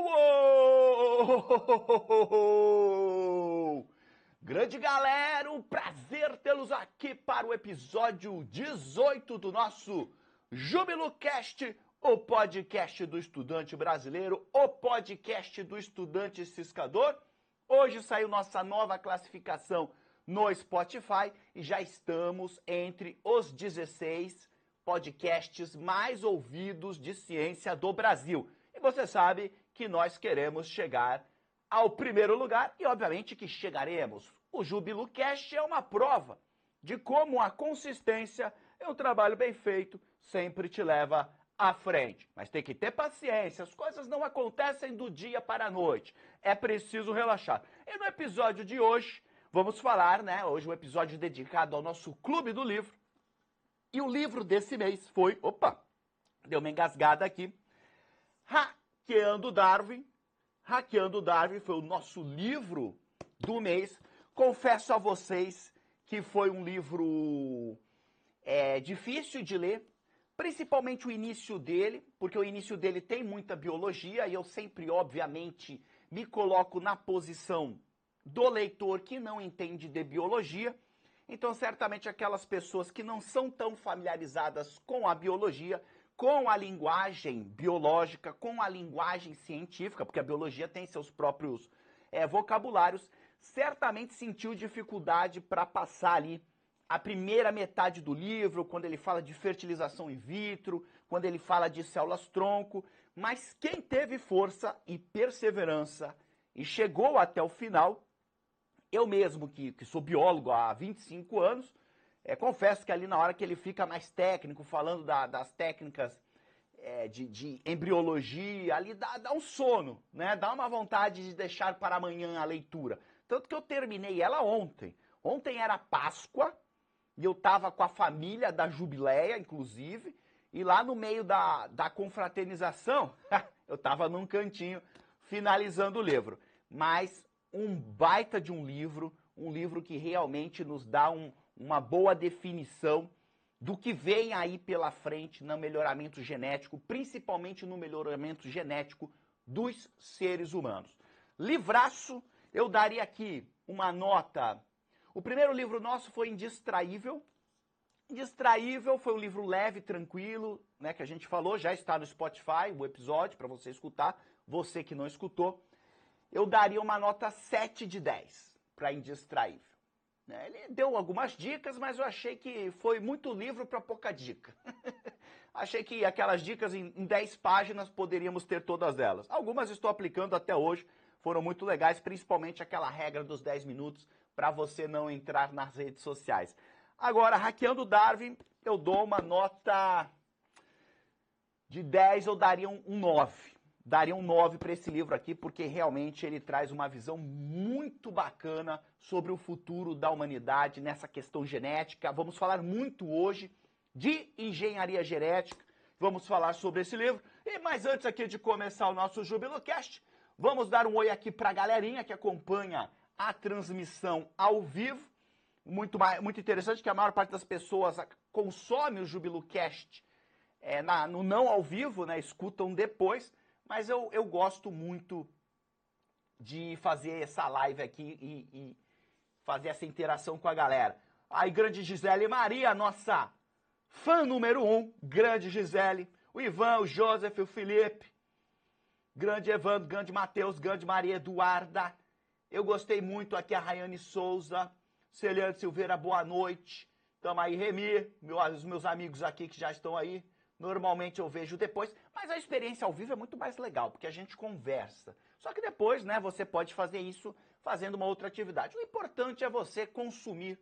Uou! Grande galera, um prazer tê-los aqui para o episódio 18 do nosso JubiluCast, o podcast do estudante brasileiro, o podcast do estudante ciscador. Hoje saiu nossa nova classificação no Spotify e já estamos entre os 16 podcasts mais ouvidos de ciência do Brasil. E você sabe que nós queremos chegar ao primeiro lugar e, obviamente, que chegaremos. O Júbilo Cash é uma prova de como a consistência e um trabalho bem feito sempre te leva à frente. Mas tem que ter paciência, as coisas não acontecem do dia para a noite. É preciso relaxar. E no episódio de hoje, vamos falar, né? Hoje um episódio dedicado ao nosso clube do livro. E o livro desse mês foi, opa, deu uma engasgada aqui. Ha Hackeando Darwin. Hackeando Darwin foi o nosso livro do mês. Confesso a vocês que foi um livro é, difícil de ler, principalmente o início dele, porque o início dele tem muita biologia e eu sempre, obviamente, me coloco na posição do leitor que não entende de biologia. Então, certamente aquelas pessoas que não são tão familiarizadas com a biologia com a linguagem biológica, com a linguagem científica, porque a biologia tem seus próprios é, vocabulários, certamente sentiu dificuldade para passar ali a primeira metade do livro, quando ele fala de fertilização in vitro, quando ele fala de células tronco, mas quem teve força e perseverança e chegou até o final, eu mesmo que, que sou biólogo há 25 anos, é, confesso que ali na hora que ele fica mais técnico, falando da, das técnicas é, de, de, embriologia, ali dá, dá, um sono, né? Dá uma vontade de deixar para amanhã a leitura. Tanto que eu terminei ela ontem. Ontem era Páscoa e eu estava com a família da Jubileia, inclusive, e lá no meio da, da confraternização, eu estava num cantinho finalizando o livro. Mas um baita de um livro, um livro que realmente nos dá um, uma boa definição do que vem aí pela frente no melhoramento genético, principalmente no melhoramento genético dos seres humanos. Livraço, eu daria aqui uma nota. O primeiro livro nosso foi Indistraível. Indistraível foi um livro leve, tranquilo, né, que a gente falou, já está no Spotify o episódio para você escutar, você que não escutou. Eu daria uma nota 7 de 10 para Indistraível. Né? Ele deu algumas dicas, mas eu achei que foi muito livro para pouca dica. achei que aquelas dicas em 10 páginas poderíamos ter todas elas. Algumas estou aplicando até hoje, foram muito legais, principalmente aquela regra dos 10 minutos para você não entrar nas redes sociais. Agora, hackeando Darwin, eu dou uma nota de 10, eu daria um 9 daria um 9 para esse livro aqui, porque realmente ele traz uma visão muito bacana sobre o futuro da humanidade nessa questão genética. Vamos falar muito hoje de engenharia genética. Vamos falar sobre esse livro. E mas antes aqui de começar o nosso JubiloCast, vamos dar um oi aqui para a galerinha que acompanha a transmissão ao vivo. Muito, muito interessante que a maior parte das pessoas consome o JubiloCast é, na, no não ao vivo, né? escutam depois. Mas eu, eu gosto muito de fazer essa live aqui e, e fazer essa interação com a galera. Aí, grande Gisele Maria, nossa fã número um, grande Gisele, o Ivan, o Joseph, o Felipe, grande Evandro, grande Matheus, grande Maria Eduarda. Eu gostei muito aqui a Rayane Souza, Celiane Silveira, boa noite. Tamo aí, Remi, meu, os meus amigos aqui que já estão aí. Normalmente eu vejo depois, mas a experiência ao vivo é muito mais legal, porque a gente conversa. Só que depois, né, você pode fazer isso fazendo uma outra atividade. O importante é você consumir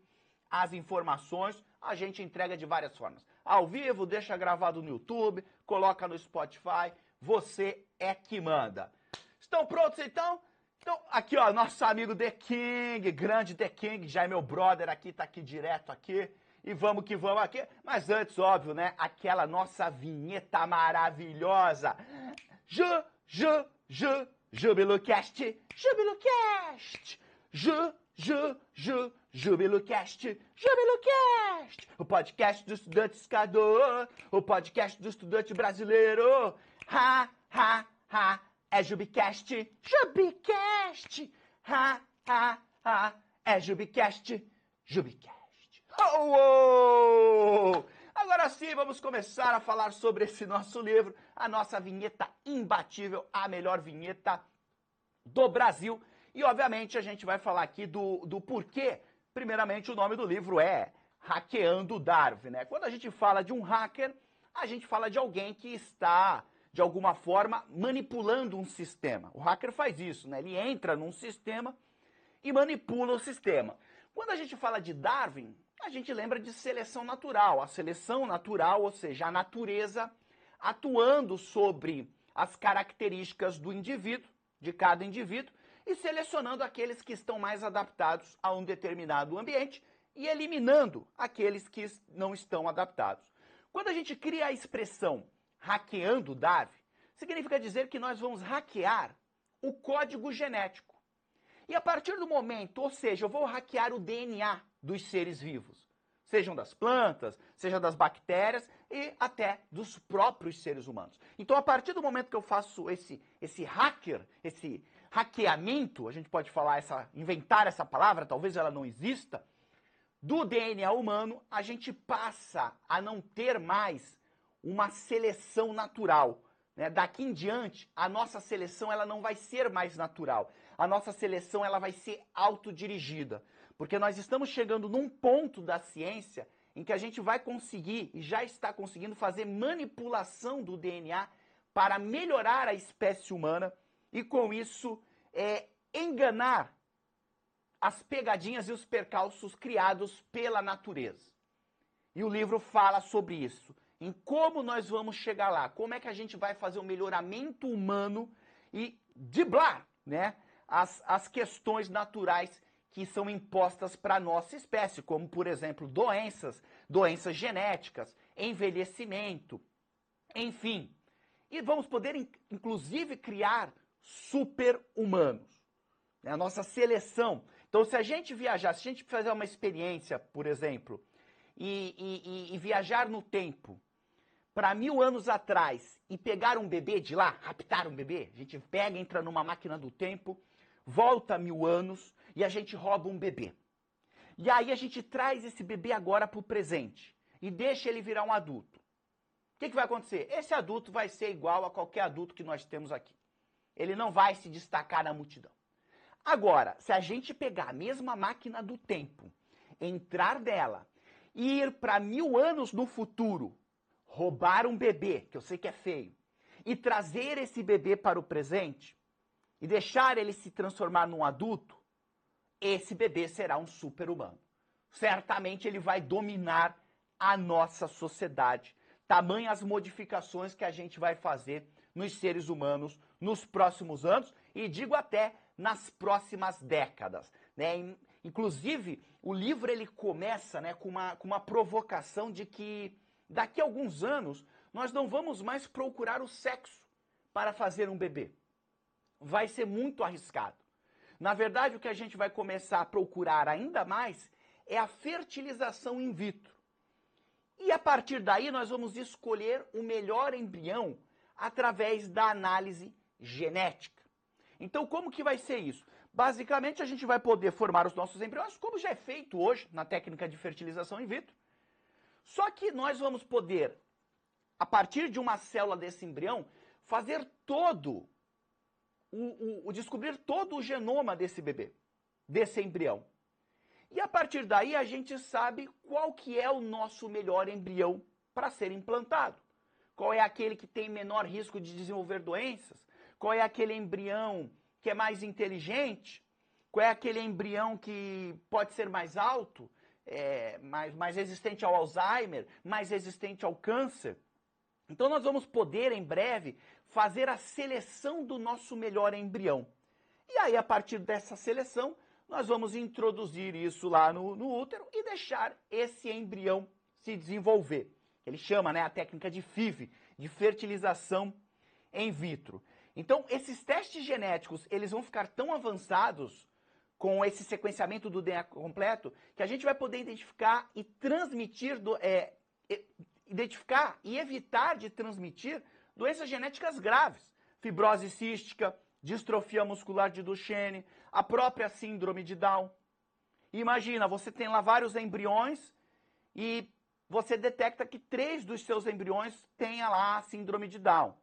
as informações, a gente entrega de várias formas. Ao vivo, deixa gravado no YouTube, coloca no Spotify, você é que manda. Estão prontos então? Então, aqui ó, nosso amigo The King, grande The King, já é meu brother aqui, tá aqui direto aqui e vamos que vamos aqui. Mas antes, óbvio, né? Aquela nossa vinheta maravilhosa. Ju, ju, ju, Jubilocast, Jubilocast. Ju, ju, ju, Jubilocast, Jubilocast. O podcast do estudante escador, o podcast do estudante brasileiro. Ha, ha, ha. É Jubicast, Jubicast. Ha, ha, ha. É Jubicast, Jubicast. Agora sim, vamos começar a falar sobre esse nosso livro, a nossa vinheta imbatível, a melhor vinheta do Brasil. E, obviamente, a gente vai falar aqui do, do porquê. Primeiramente, o nome do livro é Hackeando Darwin. Né? Quando a gente fala de um hacker, a gente fala de alguém que está, de alguma forma, manipulando um sistema. O hacker faz isso, né? ele entra num sistema e manipula o sistema. Quando a gente fala de Darwin, a gente lembra de seleção natural. A seleção natural, ou seja, a natureza atuando sobre as características do indivíduo, de cada indivíduo, e selecionando aqueles que estão mais adaptados a um determinado ambiente e eliminando aqueles que não estão adaptados. Quando a gente cria a expressão hackeando Darwin, significa dizer que nós vamos hackear o código genético. E a partir do momento, ou seja, eu vou hackear o DNA, dos seres vivos, sejam das plantas, seja das bactérias e até dos próprios seres humanos. Então, a partir do momento que eu faço esse, esse hacker, esse hackeamento, a gente pode falar essa, inventar essa palavra, talvez ela não exista, do DNA humano, a gente passa a não ter mais uma seleção natural. Né? Daqui em diante, a nossa seleção ela não vai ser mais natural. A nossa seleção ela vai ser autodirigida. Porque nós estamos chegando num ponto da ciência em que a gente vai conseguir e já está conseguindo fazer manipulação do DNA para melhorar a espécie humana e com isso é, enganar as pegadinhas e os percalços criados pela natureza. E o livro fala sobre isso, em como nós vamos chegar lá, como é que a gente vai fazer o um melhoramento humano e diblar, né, as, as questões naturais que são impostas para a nossa espécie, como, por exemplo, doenças, doenças genéticas, envelhecimento, enfim. E vamos poder, inclusive, criar super-humanos. Né? a nossa seleção. Então, se a gente viajar, se a gente fizer uma experiência, por exemplo, e, e, e viajar no tempo para mil anos atrás e pegar um bebê de lá, raptar um bebê, a gente pega, entra numa máquina do tempo, volta mil anos e a gente rouba um bebê. E aí a gente traz esse bebê agora para o presente e deixa ele virar um adulto. O que, que vai acontecer? Esse adulto vai ser igual a qualquer adulto que nós temos aqui. Ele não vai se destacar na multidão. Agora, se a gente pegar a mesma máquina do tempo, entrar nela e ir para mil anos no futuro, roubar um bebê, que eu sei que é feio, e trazer esse bebê para o presente e deixar ele se transformar num adulto, esse bebê será um super-humano. Certamente ele vai dominar a nossa sociedade. Tamanhas modificações que a gente vai fazer nos seres humanos nos próximos anos e digo até nas próximas décadas. Né? Inclusive, o livro ele começa né, com, uma, com uma provocação de que daqui a alguns anos nós não vamos mais procurar o sexo para fazer um bebê. Vai ser muito arriscado. Na verdade, o que a gente vai começar a procurar ainda mais é a fertilização in vitro. E a partir daí nós vamos escolher o melhor embrião através da análise genética. Então, como que vai ser isso? Basicamente, a gente vai poder formar os nossos embriões, como já é feito hoje na técnica de fertilização in vitro. Só que nós vamos poder, a partir de uma célula desse embrião, fazer todo o, o, descobrir todo o genoma desse bebê, desse embrião. E a partir daí a gente sabe qual que é o nosso melhor embrião para ser implantado. Qual é aquele que tem menor risco de desenvolver doenças? Qual é aquele embrião que é mais inteligente? Qual é aquele embrião que pode ser mais alto, é, mais, mais resistente ao Alzheimer, mais resistente ao câncer? Então nós vamos poder em breve fazer a seleção do nosso melhor embrião. E aí, a partir dessa seleção, nós vamos introduzir isso lá no, no útero e deixar esse embrião se desenvolver. Ele chama né, a técnica de FIV, de fertilização in vitro. Então, esses testes genéticos, eles vão ficar tão avançados com esse sequenciamento do DNA completo, que a gente vai poder identificar e transmitir do, é, identificar e evitar de transmitir doenças genéticas graves, fibrose cística, distrofia muscular de Duchenne, a própria síndrome de Down. Imagina, você tem lá vários embriões e você detecta que três dos seus embriões tenha lá a síndrome de Down.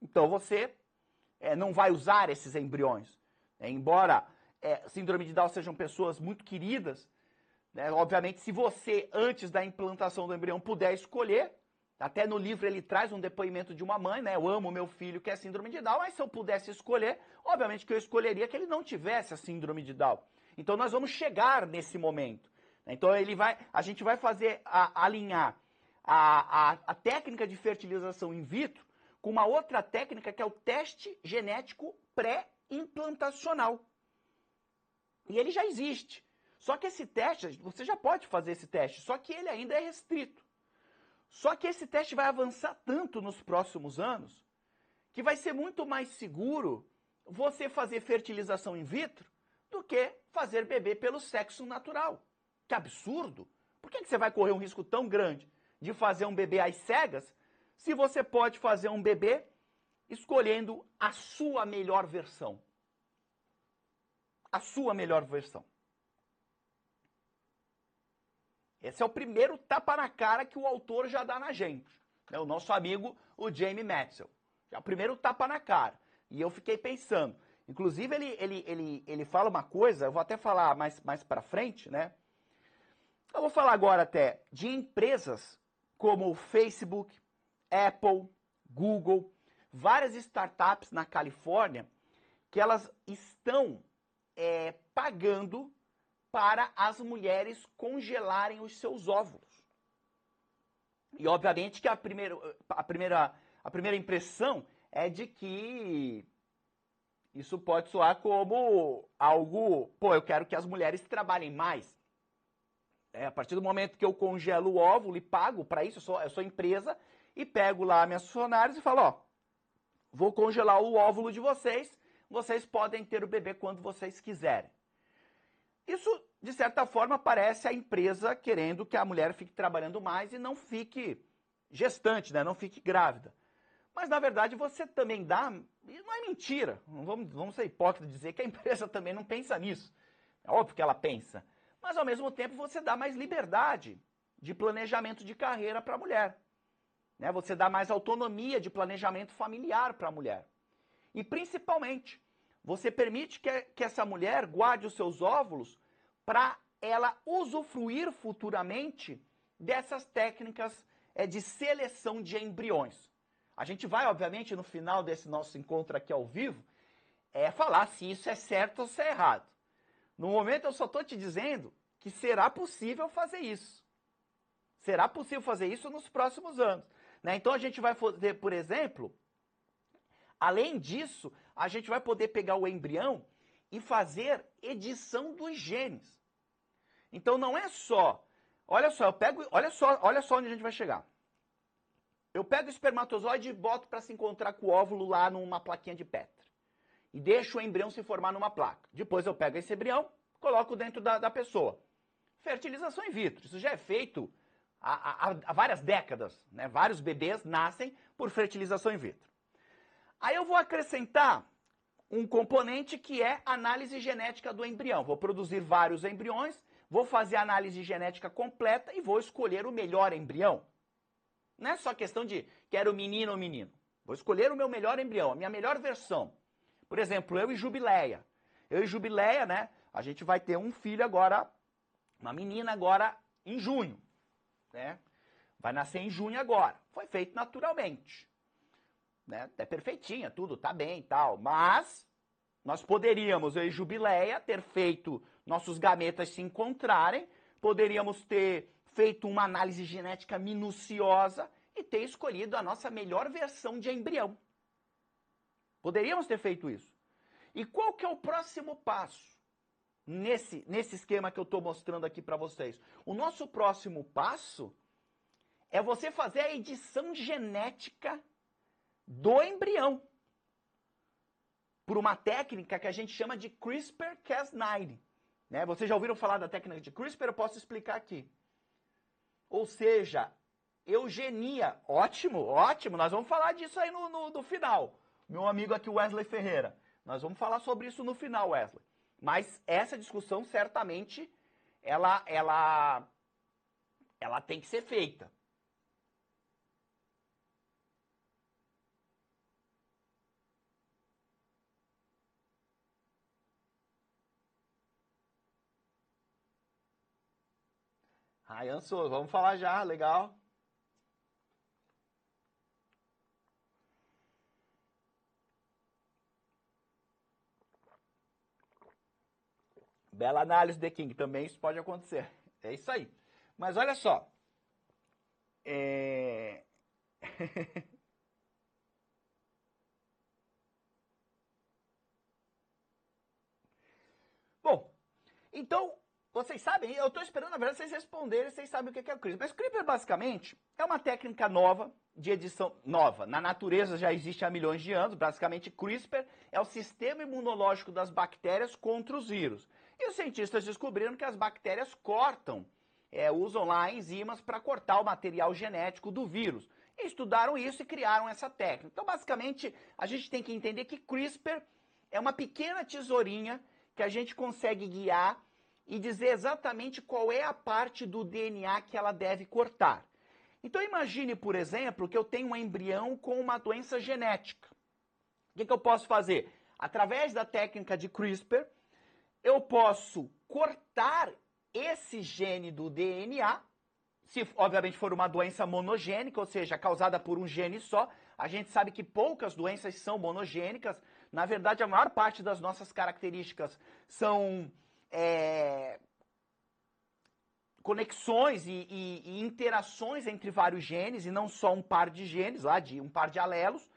Então você é, não vai usar esses embriões. É, embora é, síndrome de Down sejam pessoas muito queridas, né? Obviamente, se você, antes da implantação do embrião, puder escolher, até no livro ele traz um depoimento de uma mãe, né? Eu amo meu filho que é síndrome de Down, mas se eu pudesse escolher, obviamente que eu escolheria que ele não tivesse a síndrome de Down. Então nós vamos chegar nesse momento. Né? Então ele vai, a gente vai fazer a, alinhar a, a, a técnica de fertilização in vitro com uma outra técnica que é o teste genético pré-implantacional. E ele já existe. Só que esse teste, você já pode fazer esse teste, só que ele ainda é restrito. Só que esse teste vai avançar tanto nos próximos anos que vai ser muito mais seguro você fazer fertilização in vitro do que fazer bebê pelo sexo natural. Que absurdo! Por que, você vai correr um risco tão grande de fazer um bebê às cegas se você pode fazer um bebê escolhendo a sua melhor versão? A sua melhor versão. Esse é o primeiro tapa na cara que o autor já dá na gente. Né? O nosso amigo, o Jamie Metzel. é o primeiro tapa na cara. E eu fiquei pensando. Inclusive, ele, ele, ele, ele fala uma coisa, eu vou até falar mais, mais para frente, né? Eu vou falar agora até de empresas como o Facebook, Apple, Google, várias startups na Califórnia que elas estão é, pagando para as mulheres congelarem os seus óvulos. E obviamente que a primeira, a primeira, a primeira impressão é de que isso pode soar como algo, pô, eu quero que as mulheres trabalhem mais. É, a partir do momento que eu congelo o óvulo e pago para isso, eu sou, eu sou empresa e pego lá minhas funcionárias e falo, ó, vou congelar o óvulo de vocês, vocês podem ter o bebê quando vocês quiserem. Isso, de certa forma, parece a empresa querendo que a mulher fique trabalhando mais e não fique gestante, né? não fique grávida. Mas, na verdade, você também dá. Não é mentira, não vamos, vamos ser hipócritas dizer que a empresa também não pensa nisso. É óbvio que ela pensa. Mas, ao mesmo tempo, você dá mais liberdade de planejamento de carreira para a mulher. Né? Você dá mais autonomia de planejamento familiar para a mulher. E, principalmente, você permite que, que essa mulher guarde os seus óvulos para ela usufruir futuramente dessas técnicas é, de seleção de embriões. A gente vai, obviamente, no final desse nosso encontro aqui ao vivo, é falar se isso é certo ou se é errado. No momento, eu só estou te dizendo que será possível fazer isso. Será possível fazer isso nos próximos anos. Né? Então, a gente vai fazer, por exemplo, além disso, a gente vai poder pegar o embrião e fazer edição dos genes. Então não é só, olha só, eu pego, olha só, olha só onde a gente vai chegar. Eu pego o espermatozoide e boto para se encontrar com o óvulo lá numa plaquinha de Petri. E deixo o embrião se formar numa placa. Depois eu pego esse embrião, coloco dentro da, da pessoa. Fertilização in vitro, isso já é feito há, há, há várias décadas. Né? Vários bebês nascem por fertilização in vitro. Aí eu vou acrescentar um componente que é análise genética do embrião. Vou produzir vários embriões, vou fazer a análise genética completa e vou escolher o melhor embrião. Não é só questão de quero menino ou menino. Vou escolher o meu melhor embrião, a minha melhor versão. Por exemplo, eu e Jubileia. Eu e Jubileia, né? A gente vai ter um filho agora, uma menina agora em junho, né? Vai nascer em junho agora. Foi feito naturalmente né? É perfeitinha, tudo tá bem e tal, mas nós poderíamos, eu e Jubileia, ter feito nossos gametas se encontrarem, poderíamos ter feito uma análise genética minuciosa e ter escolhido a nossa melhor versão de embrião. Poderíamos ter feito isso. E qual que é o próximo passo? Nesse, nesse esquema que eu estou mostrando aqui para vocês. O nosso próximo passo é você fazer a edição genética do embrião por uma técnica que a gente chama de CRISPR-Cas9. Né? Vocês já ouviram falar da técnica de CRISPR? Eu posso explicar aqui. Ou seja, eugenia. Ótimo, ótimo. Nós vamos falar disso aí no, no, no final. Meu amigo aqui, Wesley Ferreira. Nós vamos falar sobre isso no final, Wesley. Mas essa discussão certamente ela, ela, ela tem que ser feita. Ryan Souza, vamos falar já, legal. Bela análise, The King. Também isso pode acontecer. É isso aí. Mas olha só. É... Bom, então vocês sabem? Eu estou esperando, na verdade, vocês responderem, vocês sabem o que é o Creeper. Mas o basicamente, é uma técnica nova de edição nova. Na natureza já existe há milhões de anos. Basicamente, CRISPR é o sistema imunológico das bactérias contra os vírus. E os cientistas descobriram que as bactérias cortam, é, usam lá enzimas para cortar o material genético do vírus. E estudaram isso e criaram essa técnica. Então, basicamente, a gente tem que entender que CRISPR é uma pequena tesourinha que a gente consegue guiar e dizer exatamente qual é a parte do DNA que ela deve cortar. Então imagine, por exemplo, que eu tenho um embrião com uma doença genética. O que, que eu posso fazer? Através da técnica de CRISPR, eu posso cortar esse gene do DNA, se obviamente for uma doença monogênica, ou seja, causada por um gene só, a gente sabe que poucas doenças são monogênicas. Na verdade, a maior parte das nossas características são é, conexões e, e, e, interações entre vários genes, e não só um par de genes, lá de um par de alelos,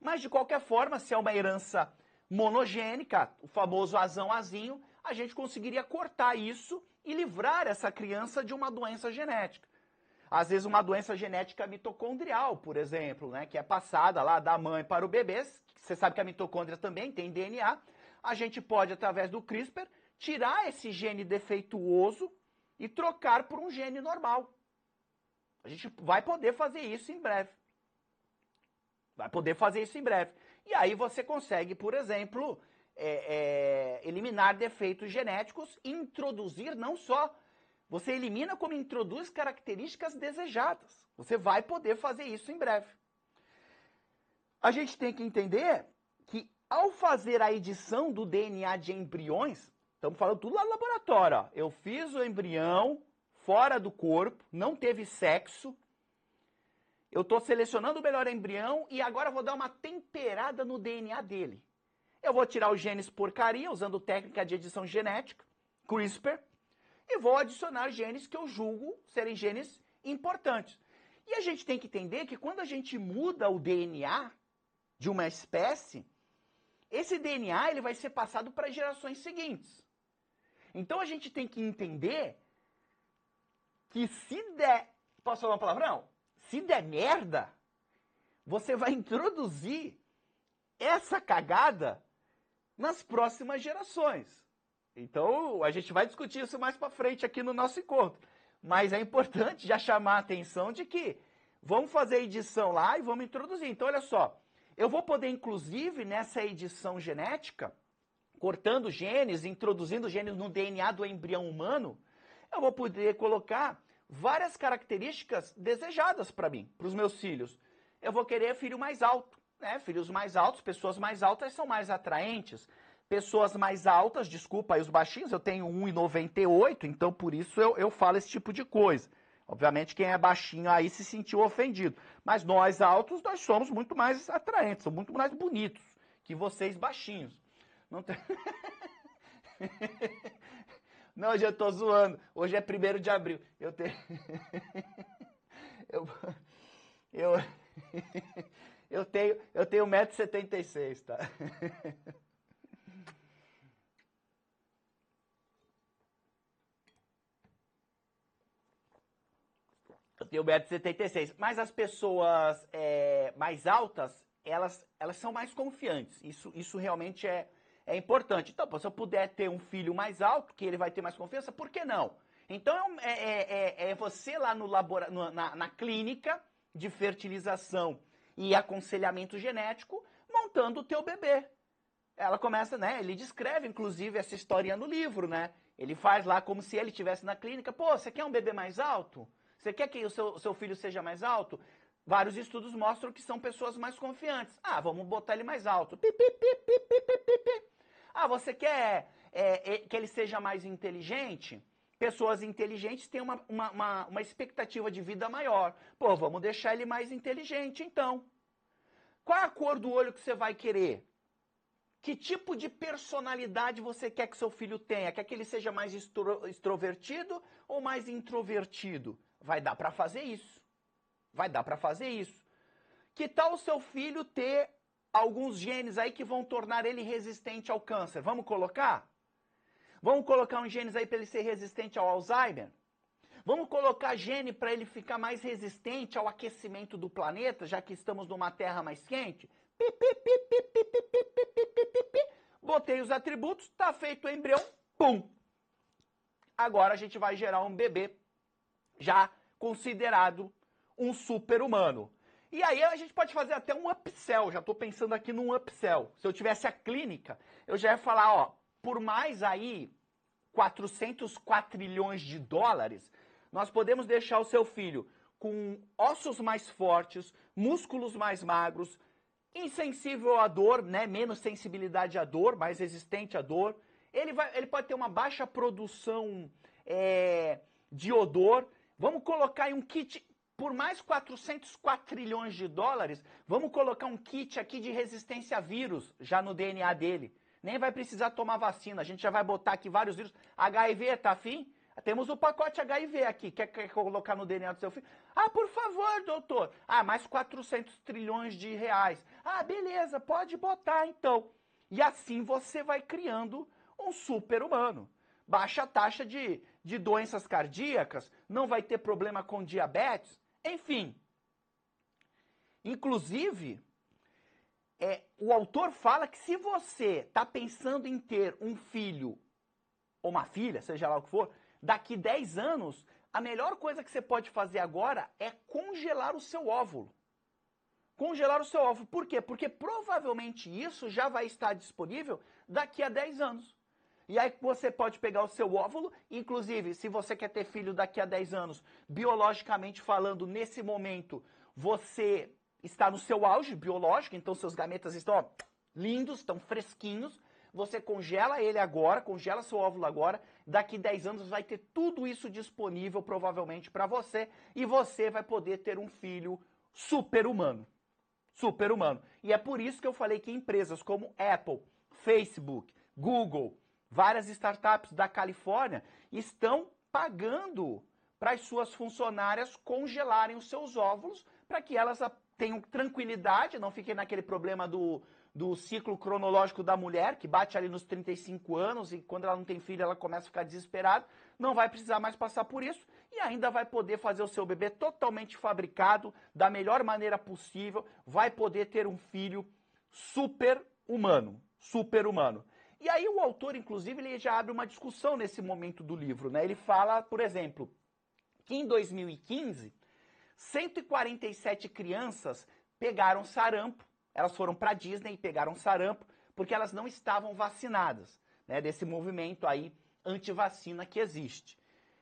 mas de qualquer forma, se é uma herança monogênica, o famoso azão azinho, a gente conseguiria cortar isso e livrar essa criança de uma doença genética. Às vezes uma doença genética mitocondrial, por exemplo, né, que é passada lá da mãe para o bebê, você sabe que a mitocôndria também tem DNA, a gente pode através do CRISPR tirar esse gene defeituoso e trocar por um gene normal. A gente vai poder fazer isso em breve. Vai poder fazer isso em breve. E aí você consegue, por exemplo, é, é, eliminar defeitos genéticos, introduzir não só. Você elimina como introduz características desejadas. Você vai poder fazer isso em breve. A gente tem que entender que ao fazer a edição do DNA de embriões, Estamos falando tudo lá no laboratório. Ó. Eu fiz o embrião fora do corpo, não teve sexo. Eu estou selecionando o melhor embrião e agora vou dar uma temperada no DNA dele. Eu vou tirar os genes porcaria usando técnica de edição genética, CRISPR, e vou adicionar genes que eu julgo serem genes importantes. E a gente tem que entender que quando a gente muda o DNA de uma espécie, esse DNA ele vai ser passado para gerações seguintes. Então a gente tem que entender que se der. Posso falar uma palavrão? Se der merda, você vai introduzir essa cagada nas próximas gerações. Então, a gente vai discutir isso mais para frente aqui no nosso encontro. Mas é importante já chamar a atenção de que vamos fazer edição lá e vamos introduzir. Então, olha só, eu vou poder, inclusive, nessa edição genética, cortando genes, introduzindo genes no DNA do embrião humano, eu vou poder colocar várias características desejadas para mim, para os meus filhos. Eu vou querer filho mais alto, né? Filhos mais altos, pessoas mais altas são mais atraentes. Pessoas mais altas, desculpa aí os baixinhos, eu tenho 1,98, então por isso eu, eu falo esse tipo de coisa. Obviamente quem é baixinho aí se sentiu ofendido. Mas nós altos, nós somos muito mais atraentes, somos muito mais bonitos que vocês baixinhos. Não tem. Não, hoje eu tô zoando. Hoje é 1 de abril. Eu tenho. Eu. Eu. Eu tenho, eu tenho 1,76m, tá? Eu tenho 1,76m. Mas as pessoas é, mais altas, elas, elas são mais confiantes. Isso, isso realmente é é importante. Então, pô, se eu puder ter um filho mais alto, que ele vai ter mais confiança, por que não? Então, é, é é, é, é você lá no labor, na, na clínica de fertilização e aconselhamento genético montando o teu bebê. Ela começa, né? Ele descreve, inclusive, essa história no livro, né? Ele faz lá como se ele estivesse na clínica. Pô, você quer um bebê mais alto? Você quer que o seu, seu filho seja mais alto? Vários estudos mostram que são pessoas mais confiantes. Ah, vamos botar ele mais alto. Pi, pi, pi, pi, pi, pi, pi, pi. Ah, você quer é, é, que ele seja mais inteligente? Pessoas inteligentes têm uma, uma, uma, uma expectativa de vida maior. Pô, vamos deixar ele mais inteligente então. Qual é a cor do olho que você vai querer? Que tipo de personalidade você quer que seu filho tenha? Quer que ele seja mais extro, extrovertido ou mais introvertido? Vai dar para fazer isso. Vai dar para fazer isso. Que tal o seu filho ter alguns genes aí que vão tornar ele resistente ao câncer. Vamos colocar? Vamos colocar um genes aí para ele ser resistente ao Alzheimer? Vamos colocar gene para ele ficar mais resistente ao aquecimento do planeta, já que estamos numa terra mais quente? Pi, pi, pi, Botei os atributos, tá feito o embrião, pum! Agora a gente vai gerar um bebê já considerado um super-humano. E aí a gente pode fazer até um upsell, já estou pensando aqui num upsell. Se eu tivesse a clínica, eu já ia falar, ó, por mais aí 404 trilhões de dólares, nós podemos deixar o seu filho com ossos mais fortes, músculos mais magros, insensível à dor, né? menos sensibilidade à dor, mais resistente à dor. Ele, vai, ele pode ter uma baixa produção é, de odor. Vamos colocar em um kit por mais 404 trilhões de dólares, vamos colocar um kit aqui de resistência a vírus já no DNA dele. Nem vai precisar tomar vacina, a gente já vai botar aqui vários vírus. HIV, tá afim? Temos o pacote HIV aqui, quer, quer colocar no DNA do seu filho? Ah, por favor, doutor. Ah, mais 400 trilhões de reais. Ah, beleza, pode botar então. E assim você vai criando um super-humano baixa a taxa de, de doenças cardíacas, não vai ter problema com diabetes, enfim, inclusive, é, o autor fala que se você está pensando em ter um filho ou uma filha, seja lá o que for, daqui 10 anos, a melhor coisa que você pode fazer agora é congelar o seu óvulo. Congelar o seu óvulo. Por quê? Porque provavelmente isso já vai estar disponível daqui a 10 anos. E aí você pode pegar o seu óvulo, inclusive, se você quer ter filho daqui a 10 anos, biologicamente falando, nesse momento, você está no seu auge biológico, então seus gametas estão ó, lindos, estão fresquinhos. Você congela ele agora, congela seu óvulo agora. Daqui 10 anos vai ter tudo isso disponível provavelmente para você e você vai poder ter um filho super-humano. Super-humano. E é por isso que eu falei que empresas como Apple, Facebook, Google, Várias startups da Califórnia estão pagando para as suas funcionárias congelarem os seus óvulos para que elas tenham tranquilidade, não fiquem naquele problema do, do ciclo cronológico da mulher, que bate ali nos 35 anos e quando ela não tem filho ela começa a ficar desesperada, não vai precisar mais passar por isso e ainda vai poder fazer o seu bebê totalmente fabricado, da melhor maneira possível, vai poder ter um filho super humano, super humano. E aí o autor, inclusive, ele já abre uma discussão nesse momento do livro, né? Ele fala, por exemplo, que em 2015, 147 crianças pegaram sarampo, elas foram para Disney e pegaram sarampo porque elas não estavam vacinadas, né? Desse movimento aí anti-vacina que existe.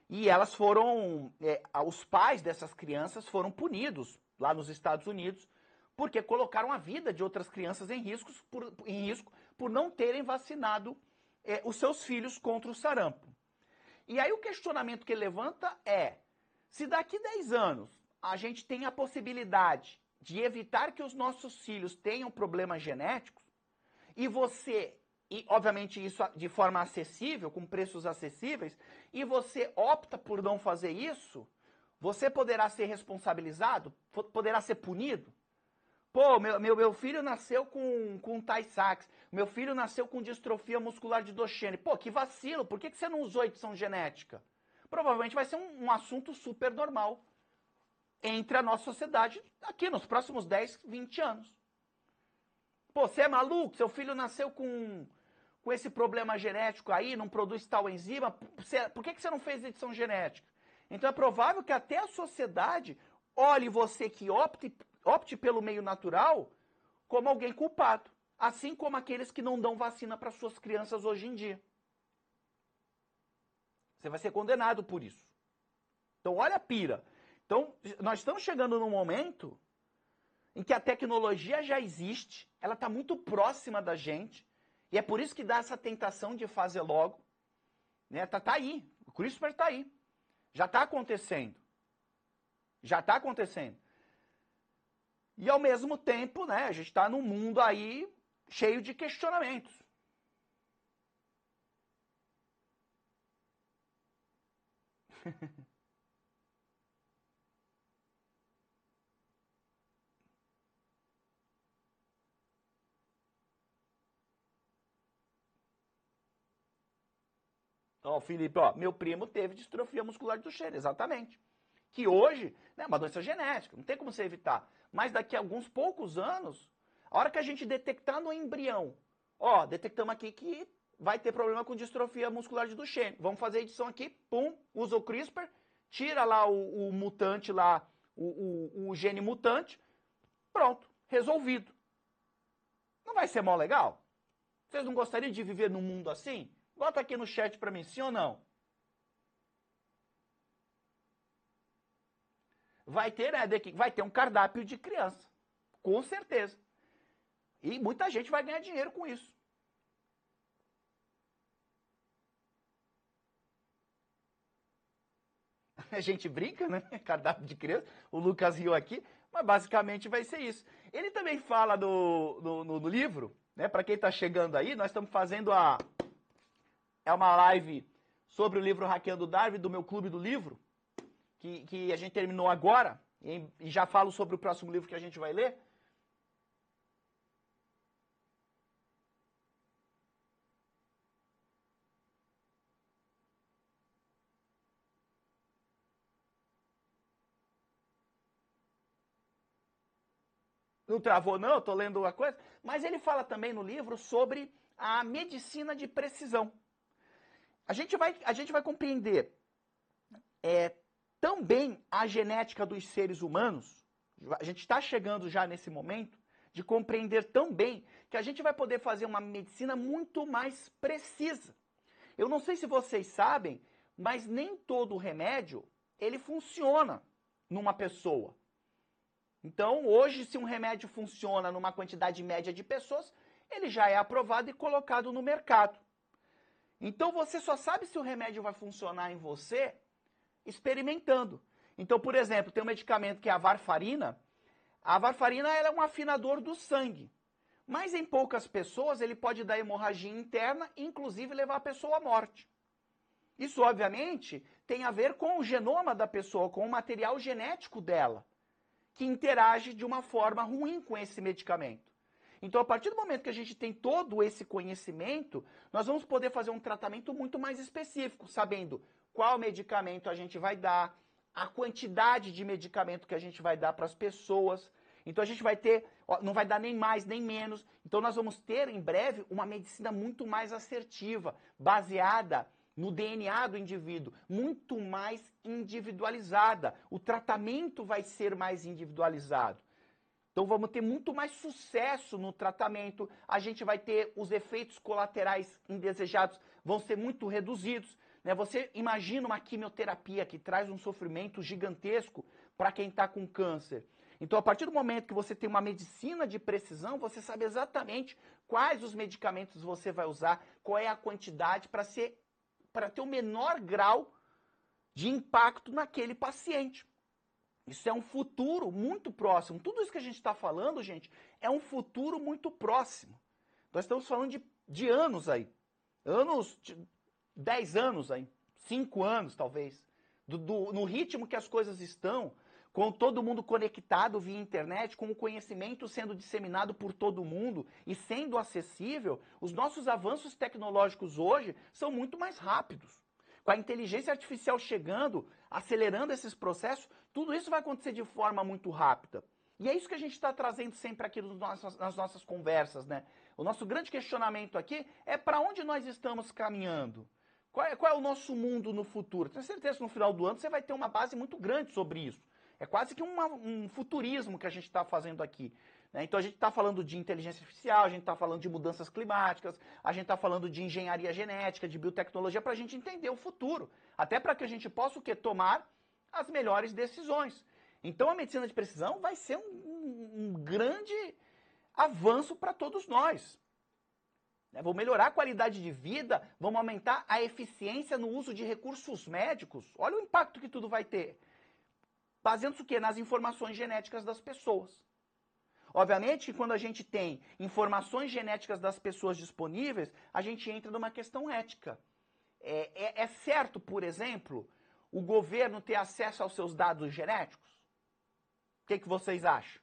E elas foram, é, os pais dessas crianças foram punidos lá nos Estados Unidos porque colocaram a vida de outras crianças em, riscos por, em risco por não terem vacinado é, os seus filhos contra o sarampo. E aí o questionamento que levanta é: se daqui 10 anos a gente tem a possibilidade de evitar que os nossos filhos tenham problemas genéticos, e você, e obviamente isso de forma acessível, com preços acessíveis, e você opta por não fazer isso, você poderá ser responsabilizado? Poderá ser punido? Pô, meu, meu, meu filho nasceu com, com Tay Sachs, meu filho nasceu com distrofia muscular de Duchenne. Pô, que vacilo, por que, que você não usou edição genética? Provavelmente vai ser um, um assunto super normal entre a nossa sociedade aqui nos próximos 10, 20 anos. Pô, você é maluco? Seu filho nasceu com, com esse problema genético aí, não produz tal enzima, por que, que você não fez edição genética? Então é provável que até a sociedade olhe você que opta e opte pelo meio natural como alguém culpado, assim como aqueles que não dão vacina para suas crianças hoje em dia. Você vai ser condenado por isso. Então, olha a pira. Então, nós estamos chegando num momento em que a tecnologia já existe, ela está muito próxima da gente, e é por isso que dá essa tentação de fazer logo. Né? Tá, tá aí, o CRISPR está aí. Já está acontecendo. Já está acontecendo. E ao mesmo tempo, né, a gente está num mundo aí cheio de questionamentos. Ó, oh, Felipe, ó, meu primo teve distrofia muscular do cheiro, exatamente que hoje né, é uma doença genética, não tem como você evitar. Mas daqui a alguns poucos anos, a hora que a gente detectar no embrião, ó, detectamos aqui que vai ter problema com distrofia muscular de Duchenne. Vamos fazer a edição aqui, pum, usa o CRISPR, tira lá o, o mutante lá, o, o, o, gene mutante, pronto, resolvido. Não vai ser mó legal? Vocês não gostariam de viver num mundo assim? Bota aqui no chat para mim, sim ou não? vai ter, é né, daqui, vai ter um cardápio de criança. Com certeza. E muita gente vai ganhar dinheiro com isso. A gente brinca, né? Cardápio de criança. O Lucas riu aqui, mas basicamente vai ser isso. Ele também fala no, no, no livro, né? Para quem está chegando aí, nós estamos fazendo a é uma live sobre o livro Hackeando Darwin do meu clube do livro que, que a gente terminou agora, e, e já falo sobre o próximo livro que a gente vai ler. não travou não, estou lendo uma coisa, mas ele fala também no livro sobre a medicina de precisão. A gente vai, a gente vai compreender é, também a genética dos seres humanos, a gente está chegando já nesse momento de compreender tão bem que a gente vai poder fazer uma medicina muito mais precisa. Eu não sei se vocês sabem, mas nem todo remédio ele funciona numa pessoa. Então, hoje, se um remédio funciona numa quantidade média de pessoas, ele já é aprovado e colocado no mercado. Então, você só sabe se o remédio vai funcionar em você experimentando. Então, por exemplo, tem um medicamento que é a varfarina. A varfarina é um afinador do sangue. Mas em poucas pessoas ele pode dar hemorragia interna, inclusive levar a pessoa à morte. Isso, obviamente, tem a ver com o genoma da pessoa, com o material genético dela, que interage de uma forma ruim com esse medicamento. Então, a partir do momento que a gente tem todo esse conhecimento, nós vamos poder fazer um tratamento muito mais específico, sabendo qual medicamento a gente vai dar, a quantidade de medicamento que a gente vai dar para as pessoas. Então a gente vai ter, não vai dar nem mais nem menos. Então nós vamos ter em breve uma medicina muito mais assertiva, baseada no DNA do indivíduo, muito mais individualizada. O tratamento vai ser mais individualizado. Então vamos ter muito mais sucesso no tratamento, a gente vai ter os efeitos colaterais indesejados vão ser muito reduzidos. Né? Você imagina uma quimioterapia que traz um sofrimento gigantesco para quem está com câncer. Então, a partir do momento que você tem uma medicina de precisão, você sabe exatamente quais os medicamentos você vai usar, qual é a quantidade para ser para ter o menor grau de impacto naquele paciente. Isso é um futuro muito próximo. Tudo isso que a gente está falando, gente, é um futuro muito próximo. Nós estamos falando de, de anos aí. Anos, 10 anos, aí, 5 anos talvez, do, do, no ritmo que as coisas estão, com todo mundo conectado via internet, com o conhecimento sendo disseminado por todo mundo e sendo acessível, os nossos avanços tecnológicos hoje são muito mais rápidos. Com a inteligência artificial chegando, acelerando esses processos, tudo isso vai acontecer de forma muito rápida. E é isso que a gente está trazendo sempre aqui nas nossas conversas, né? O nosso grande questionamento aqui é para onde nós estamos caminhando. Qual é, qual é o nosso mundo no futuro? Tenho certeza que no final do ano você vai ter uma base muito grande sobre isso. É quase que uma, um futurismo que a gente está fazendo aqui. Né? Então a gente está falando de inteligência artificial, a gente está falando de mudanças climáticas, a gente está falando de engenharia genética, de biotecnologia, para a gente entender o futuro. Até para que a gente possa o quê? tomar as melhores decisões. Então a medicina de precisão vai ser um, um, um grande avanço para todos nós. Né? vou vão melhorar a qualidade de vida, vão aumentar a eficiência no uso de recursos médicos. Olha o impacto que tudo vai ter. Baseando-se o quê? Nas informações genéticas das pessoas. Obviamente que quando a gente tem informações genéticas das pessoas disponíveis, a gente entra numa questão ética. É, é, é certo, por exemplo, o governo ter acesso aos seus dados genéticos? O que, que vocês acham?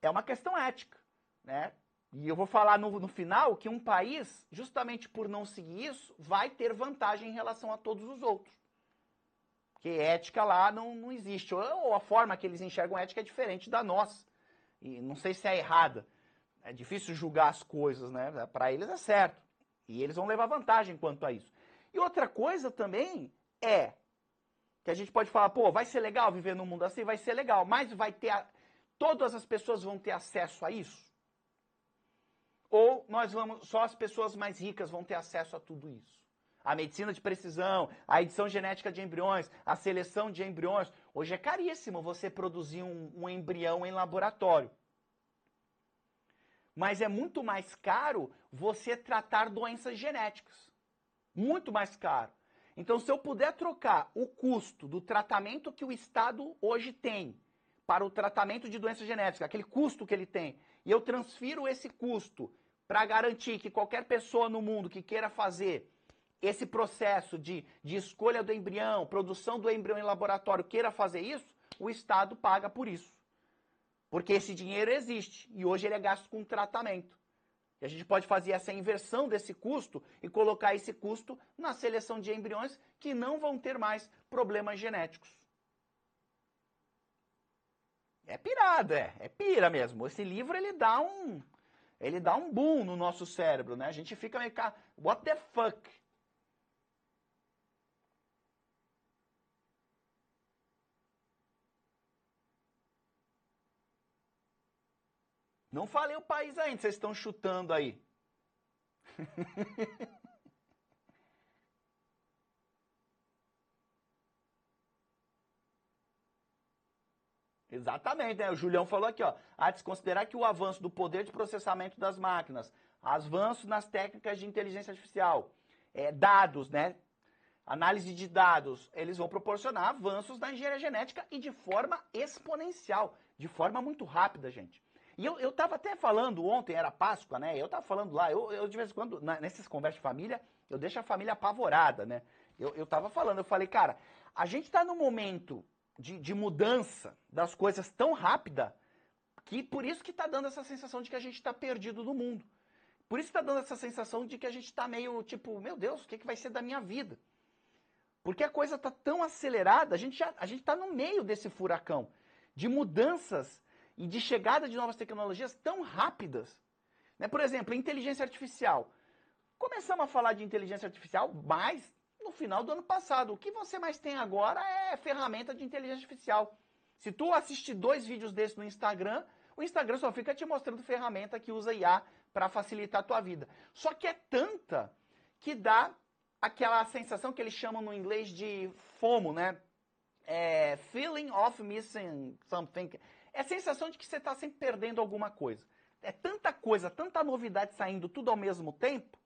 É uma questão ética. Né? E eu vou falar no, no, final que um país, justamente por não seguir isso, vai ter vantagem em relação a todos os outros. Porque ética lá não, não existe. Ou, ou a forma que eles enxergam ética é diferente da nossa. E não sei se é errada. É difícil julgar as coisas, né? É, Para eles é certo. E eles vão levar vantagem quanto a isso. E outra coisa também é que a gente pode falar, pô, vai ser legal viver num mundo assim? Vai ser legal, mas vai ter. A... Todas as pessoas vão ter acesso a isso? ou nós vamos só as pessoas mais ricas vão ter acesso a tudo isso. A medicina de precisão, a edição genética de embriões, a seleção de embriões. Hoje é caríssimo você produzir um, um embrião em laboratório. Mas é muito mais caro você tratar doenças genéticas. Muito mais caro. Então, se eu puder trocar o custo do tratamento que o Estado hoje tem para o tratamento de doença genética, aquele custo que ele tem, e eu transfiro esse custo para garantir que qualquer pessoa no mundo que queira fazer esse processo de, de escolha do embrião, produção do embrião em laboratório, queira fazer isso, o Estado paga por isso. Porque esse dinheiro existe e hoje ele é gasto com tratamento. E a gente pode fazer essa inversão desse custo e colocar esse custo na seleção de embriões que não vão ter mais problemas genéticos. É pirada, é, é pira mesmo. Esse livro ele dá um, ele dá um boom no nosso cérebro, né? A gente fica meio, what the fuck? Não falei o país ainda, vocês estão chutando aí. Exatamente, né? O Julião falou aqui, ó. A desconsiderar que o avanço do poder de processamento das máquinas, avanços nas técnicas de inteligência artificial, é, dados, né? Análise de dados, eles vão proporcionar avanços na engenharia genética e de forma exponencial, de forma muito rápida, gente. E eu, eu tava até falando ontem, era Páscoa, né? Eu tava falando lá, eu, eu de vez em quando, na, nessas conversas de família, eu deixo a família apavorada, né? Eu, eu tava falando, eu falei, cara, a gente tá num momento de, de mudança das coisas tão rápida que por isso que está dando essa sensação de que a gente está perdido no mundo. Por isso está dando essa sensação de que a gente está meio tipo, meu Deus, o que, é que vai ser da minha vida? Porque a coisa está tão acelerada, a gente já, a gente está no meio desse furacão de mudanças e de chegada de novas tecnologias tão rápidas. Né? Por exemplo, inteligência artificial. Começamos a falar de inteligência artificial mais no final do ano passado. O que você mais tem agora é ferramenta de inteligência artificial. Se tu assistir dois vídeos desses no Instagram, o Instagram só fica te mostrando ferramenta que usa IA para facilitar a tua vida. Só que é tanta que dá aquela sensação que eles chamam no inglês de FOMO, né? É, feeling of missing something. É a sensação de que você está sempre perdendo alguma coisa. É tanta coisa, tanta novidade saindo tudo ao mesmo tempo,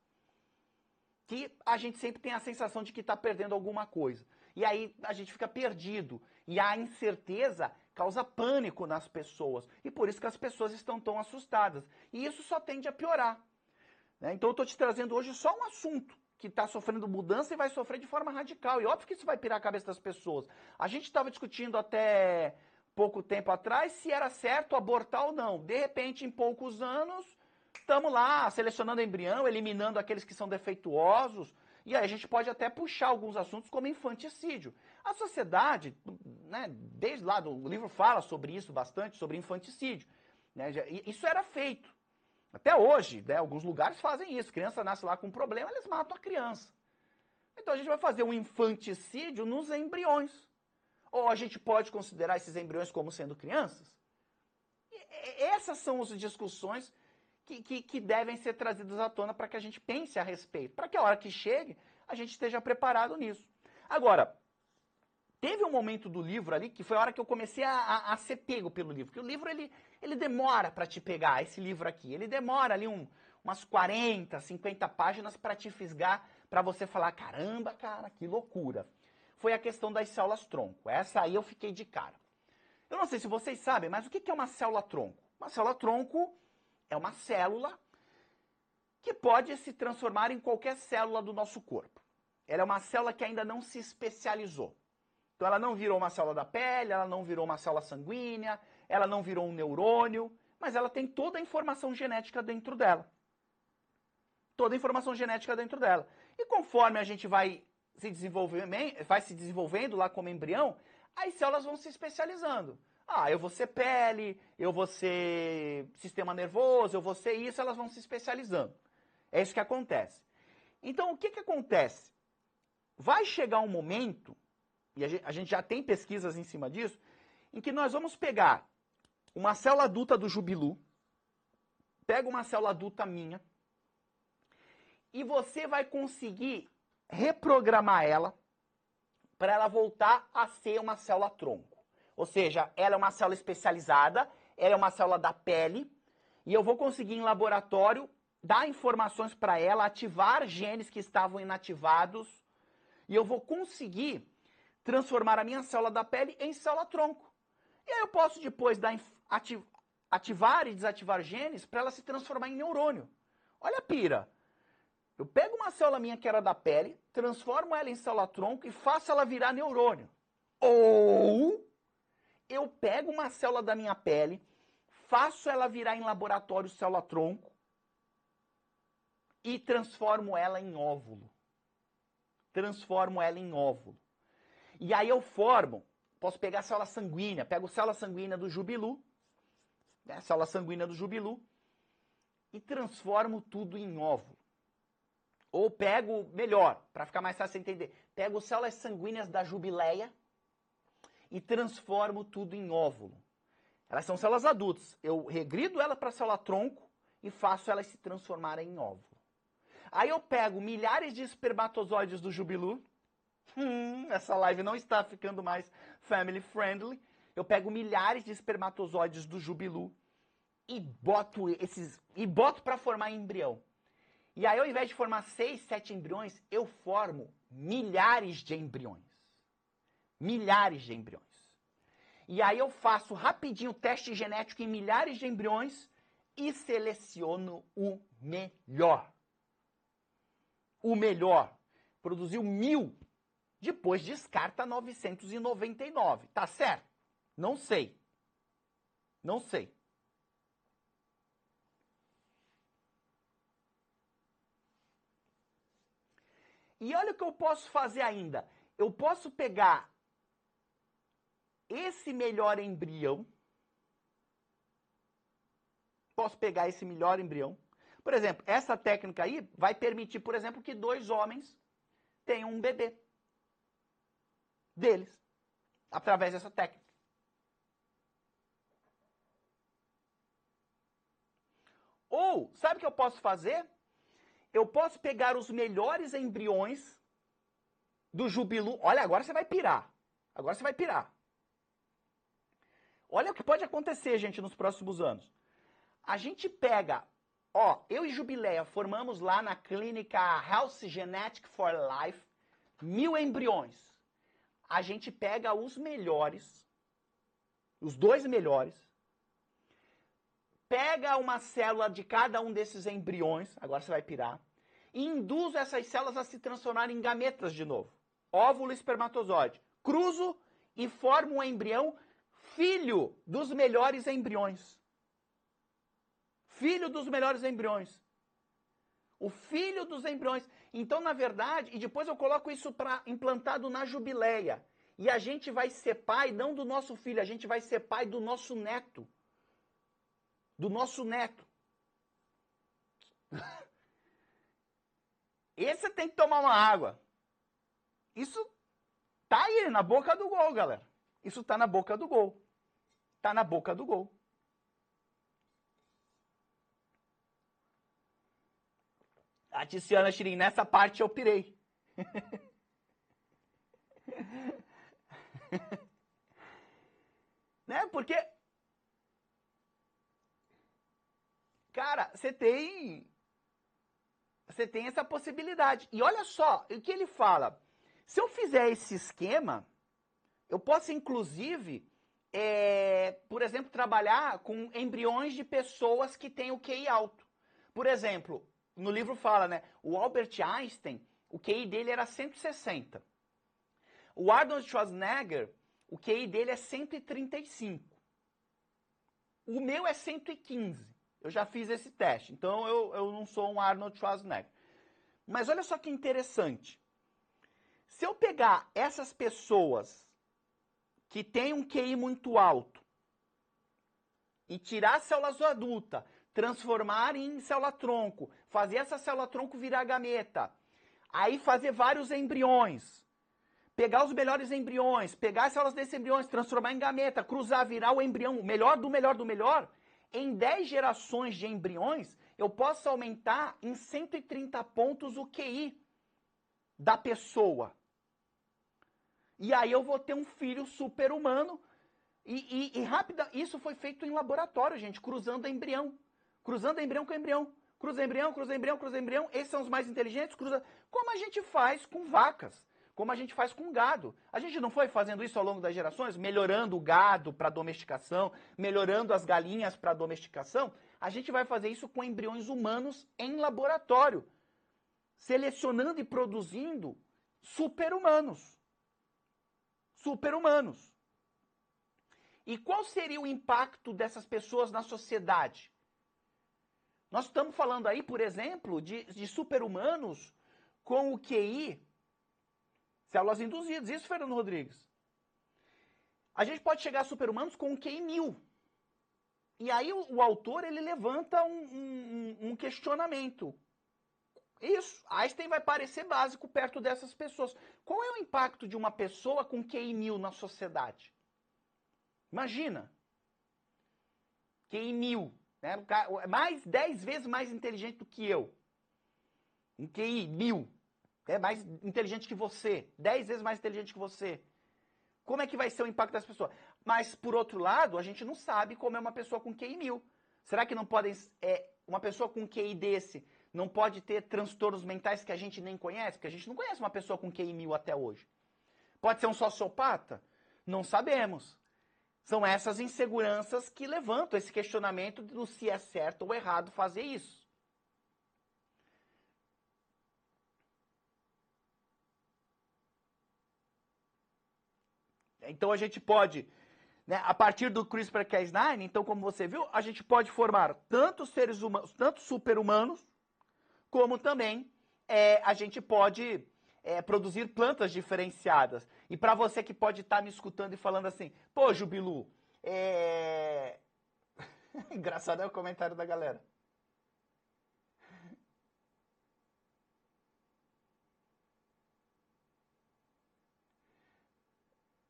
que a gente sempre tem a sensação de que está perdendo alguma coisa. E aí a gente fica perdido. E a incerteza causa pânico nas pessoas. E por isso que as pessoas estão tão assustadas. E isso só tende a piorar. Né? Então eu estou te trazendo hoje só um assunto que está sofrendo mudança e vai sofrer de forma radical. E óbvio que isso vai pirar a cabeça das pessoas. A gente estava discutindo até pouco tempo atrás se era certo abortar ou não. De repente, em poucos anos, estamos lá selecionando embrião, eliminando aqueles que são defeituosos, e aí a gente pode até puxar alguns assuntos como infanticídio. A sociedade, né, desde lá, o livro fala sobre isso bastante, sobre infanticídio. Né, isso era feito. Até hoje, né, alguns lugares fazem isso. Criança nasce lá com um problema, eles matam a criança. Então a gente vai fazer um infanticídio nos embriões. Ou a gente pode considerar esses embriões como sendo crianças? E essas são as discussões que, que, que devem ser trazidos à tona para que a gente pense a respeito, para que a hora que chegue a gente esteja preparado nisso. Agora, teve um momento do livro ali que foi a hora que eu comecei a, a, a ser pego pelo livro, porque o livro ele, ele demora para te pegar, esse livro aqui, ele demora ali um, umas 40, 50 páginas para te fisgar, para você falar, caramba, cara, que loucura. Foi a questão das células tronco, essa aí eu fiquei de cara. Eu não sei se vocês sabem, mas o que é uma célula tronco? Uma célula tronco é uma célula que pode se transformar em qualquer célula do nosso corpo. Ela é uma célula que ainda não se especializou. Então ela não virou uma célula da pele, ela não virou uma célula sanguínea, ela não virou um neurônio, mas ela tem toda a informação genética dentro dela. Toda a informação genética dentro dela. E conforme a gente vai se, vai se desenvolvendo lá como embrião, as células vão se especializando. Ah, eu vou ser pele, eu vou ser sistema nervoso, eu vou ser isso, elas vão se especializando. É isso que acontece. Então, o que, que acontece? Vai chegar um momento, e a gente já tem pesquisas em cima disso, em que nós vamos pegar uma célula adulta do jubilu, pega uma célula adulta minha, e você vai conseguir reprogramar ela para ela voltar a ser uma célula tronco. Ou seja, ela é uma célula especializada, ela é uma célula da pele, e eu vou conseguir em laboratório dar informações para ela, ativar genes que estavam inativados, e eu vou conseguir transformar a minha célula da pele em célula tronco. E aí eu posso depois dar, ativar e desativar genes para ela se transformar em neurônio. Olha a pira. Eu pego uma célula minha que era da pele, transformo ela em célula tronco e faço ela virar neurônio. Ou eu pego uma célula da minha pele, faço ela virar em laboratório célula-tronco e transformo ela em óvulo. Transformo ela em óvulo. E aí eu formo, posso pegar a célula sanguínea, pego a célula sanguínea do jubilu, né, a célula sanguínea do jubilu, e transformo tudo em óvulo. Ou pego, melhor, para ficar mais fácil entender, pego células sanguíneas da jubileia, e transformo tudo em óvulo. Elas são células adultas. Eu regrido ela para a célula tronco e faço elas se transformarem em óvulo. Aí eu pego milhares de espermatozoides do jubilu. Hum, essa live não está ficando mais family friendly. Eu pego milhares de espermatozoides do jubilu e boto esses e boto para formar embrião. E aí, ao invés de formar seis, sete embriões, eu formo milhares de embriões. Milhares de embriões. E aí eu faço rapidinho teste genético em milhares de embriões e seleciono o melhor. O melhor. Produziu mil. Depois descarta 999. Tá certo? Não sei. Não sei. E olha o que eu posso fazer ainda. Eu posso pegar esse melhor embrião. Posso pegar esse melhor embrião. Por exemplo, essa técnica aí vai permitir, por exemplo, que dois homens tenham um bebê deles através dessa técnica. Ou, sabe o que eu posso fazer? Eu posso pegar os melhores embriões do jubilu. Olha, agora você vai pirar. Agora você vai pirar. Olha o que pode acontecer, gente, nos próximos anos. A gente pega, ó, eu e Jubileia formamos lá na clínica Health Genetic for Life mil embriões. A gente pega os melhores, os dois melhores, pega uma célula de cada um desses embriões, agora você vai pirar, e induz essas células a se transformarem em gametas de novo. Óvulo e espermatozoide. Cruzo e forma um embrião filho dos melhores embriões. Filho dos melhores embriões. O filho dos embriões. Então, na verdade, e depois eu coloco isso para implantado na jubileia. E a gente vai ser pai não do nosso filho, a gente vai ser pai do nosso neto. Do nosso neto. Esse tem que tomar uma água. Isso tá aí na boca do gol, galera. Isso tá na boca do gol está na boca do gol. A Tiziana Shirin, nessa parte eu pirei. né? Porque. Cara, você tem. Você tem essa possibilidade. E olha só o que ele fala. Se eu fizer esse esquema, eu posso inclusive é, por exemplo, trabalhar com embriões de pessoas que têm o QI alto. Por exemplo, no livro fala, né? O Albert Einstein, o QI dele era 160. O Arnold Schwarzenegger, o QI dele é 135. O meu é 115. Eu já fiz esse teste, então eu, eu não sou um Arnold Schwarzenegger. Mas olha só que interessante. Se eu pegar essas pessoas que tem um QI muito alto e tirar a célula adulta, transformar em célula-tronco, fazer essa célula-tronco virar gameta, aí fazer vários embriões, pegar os melhores embriões, pegar as células desses embriões, transformar em gameta, cruzar, virar o embrião, o melhor do melhor do melhor, em 10 gerações de embriões, eu posso aumentar em 130 pontos o QI da pessoa. E aí eu vou ter um filho super-humano. E, e, e rápida, isso foi feito em laboratório, gente, cruzando embrião. Cruzando embrião com embrião. Cruza embrião, cruza embrião, cruza embrião. Esses são os mais inteligentes, cruza. Como a gente faz com vacas? Como a gente faz com gado? A gente não foi fazendo isso ao longo das gerações, melhorando o gado para domesticação, melhorando as galinhas para domesticação? A gente vai fazer isso com embriões humanos em laboratório, selecionando e produzindo super-humanos super-humanos. E qual seria o impacto dessas pessoas na sociedade? Nós estamos falando aí, por exemplo, de, de super-humanos com o QI, células induzidas. Isso, Fernando Rodrigues. A gente pode chegar a super-humanos com um QI mil. E aí o, o autor ele levanta um, um, um questionamento. Isso, Einstein vai parecer básico perto dessas pessoas. Qual é o impacto de uma pessoa com QI mil na sociedade? Imagina. QI mil, né? mais 10 vezes mais inteligente do que eu. Um QI mil, é mais inteligente que você, 10 vezes mais inteligente que você. Como é que vai ser o impacto das pessoas? Mas, por outro lado, a gente não sabe como é uma pessoa com QI mil. Será que não podem. É, uma pessoa com QI desse não pode ter transtornos mentais que a gente nem conhece, porque a gente não conhece uma pessoa com QI mil até hoje. Pode ser um sociopata? Não sabemos. São essas inseguranças que levantam esse questionamento do se é certo ou errado fazer isso. Então a gente pode, né, a partir do CRISPR-Cas9, então como você viu, a gente pode formar tantos seres humanos, tantos super-humanos, como também é, a gente pode é, produzir plantas diferenciadas. E para você que pode estar tá me escutando e falando assim, pô, Jubilu, é... Engraçado é o comentário da galera.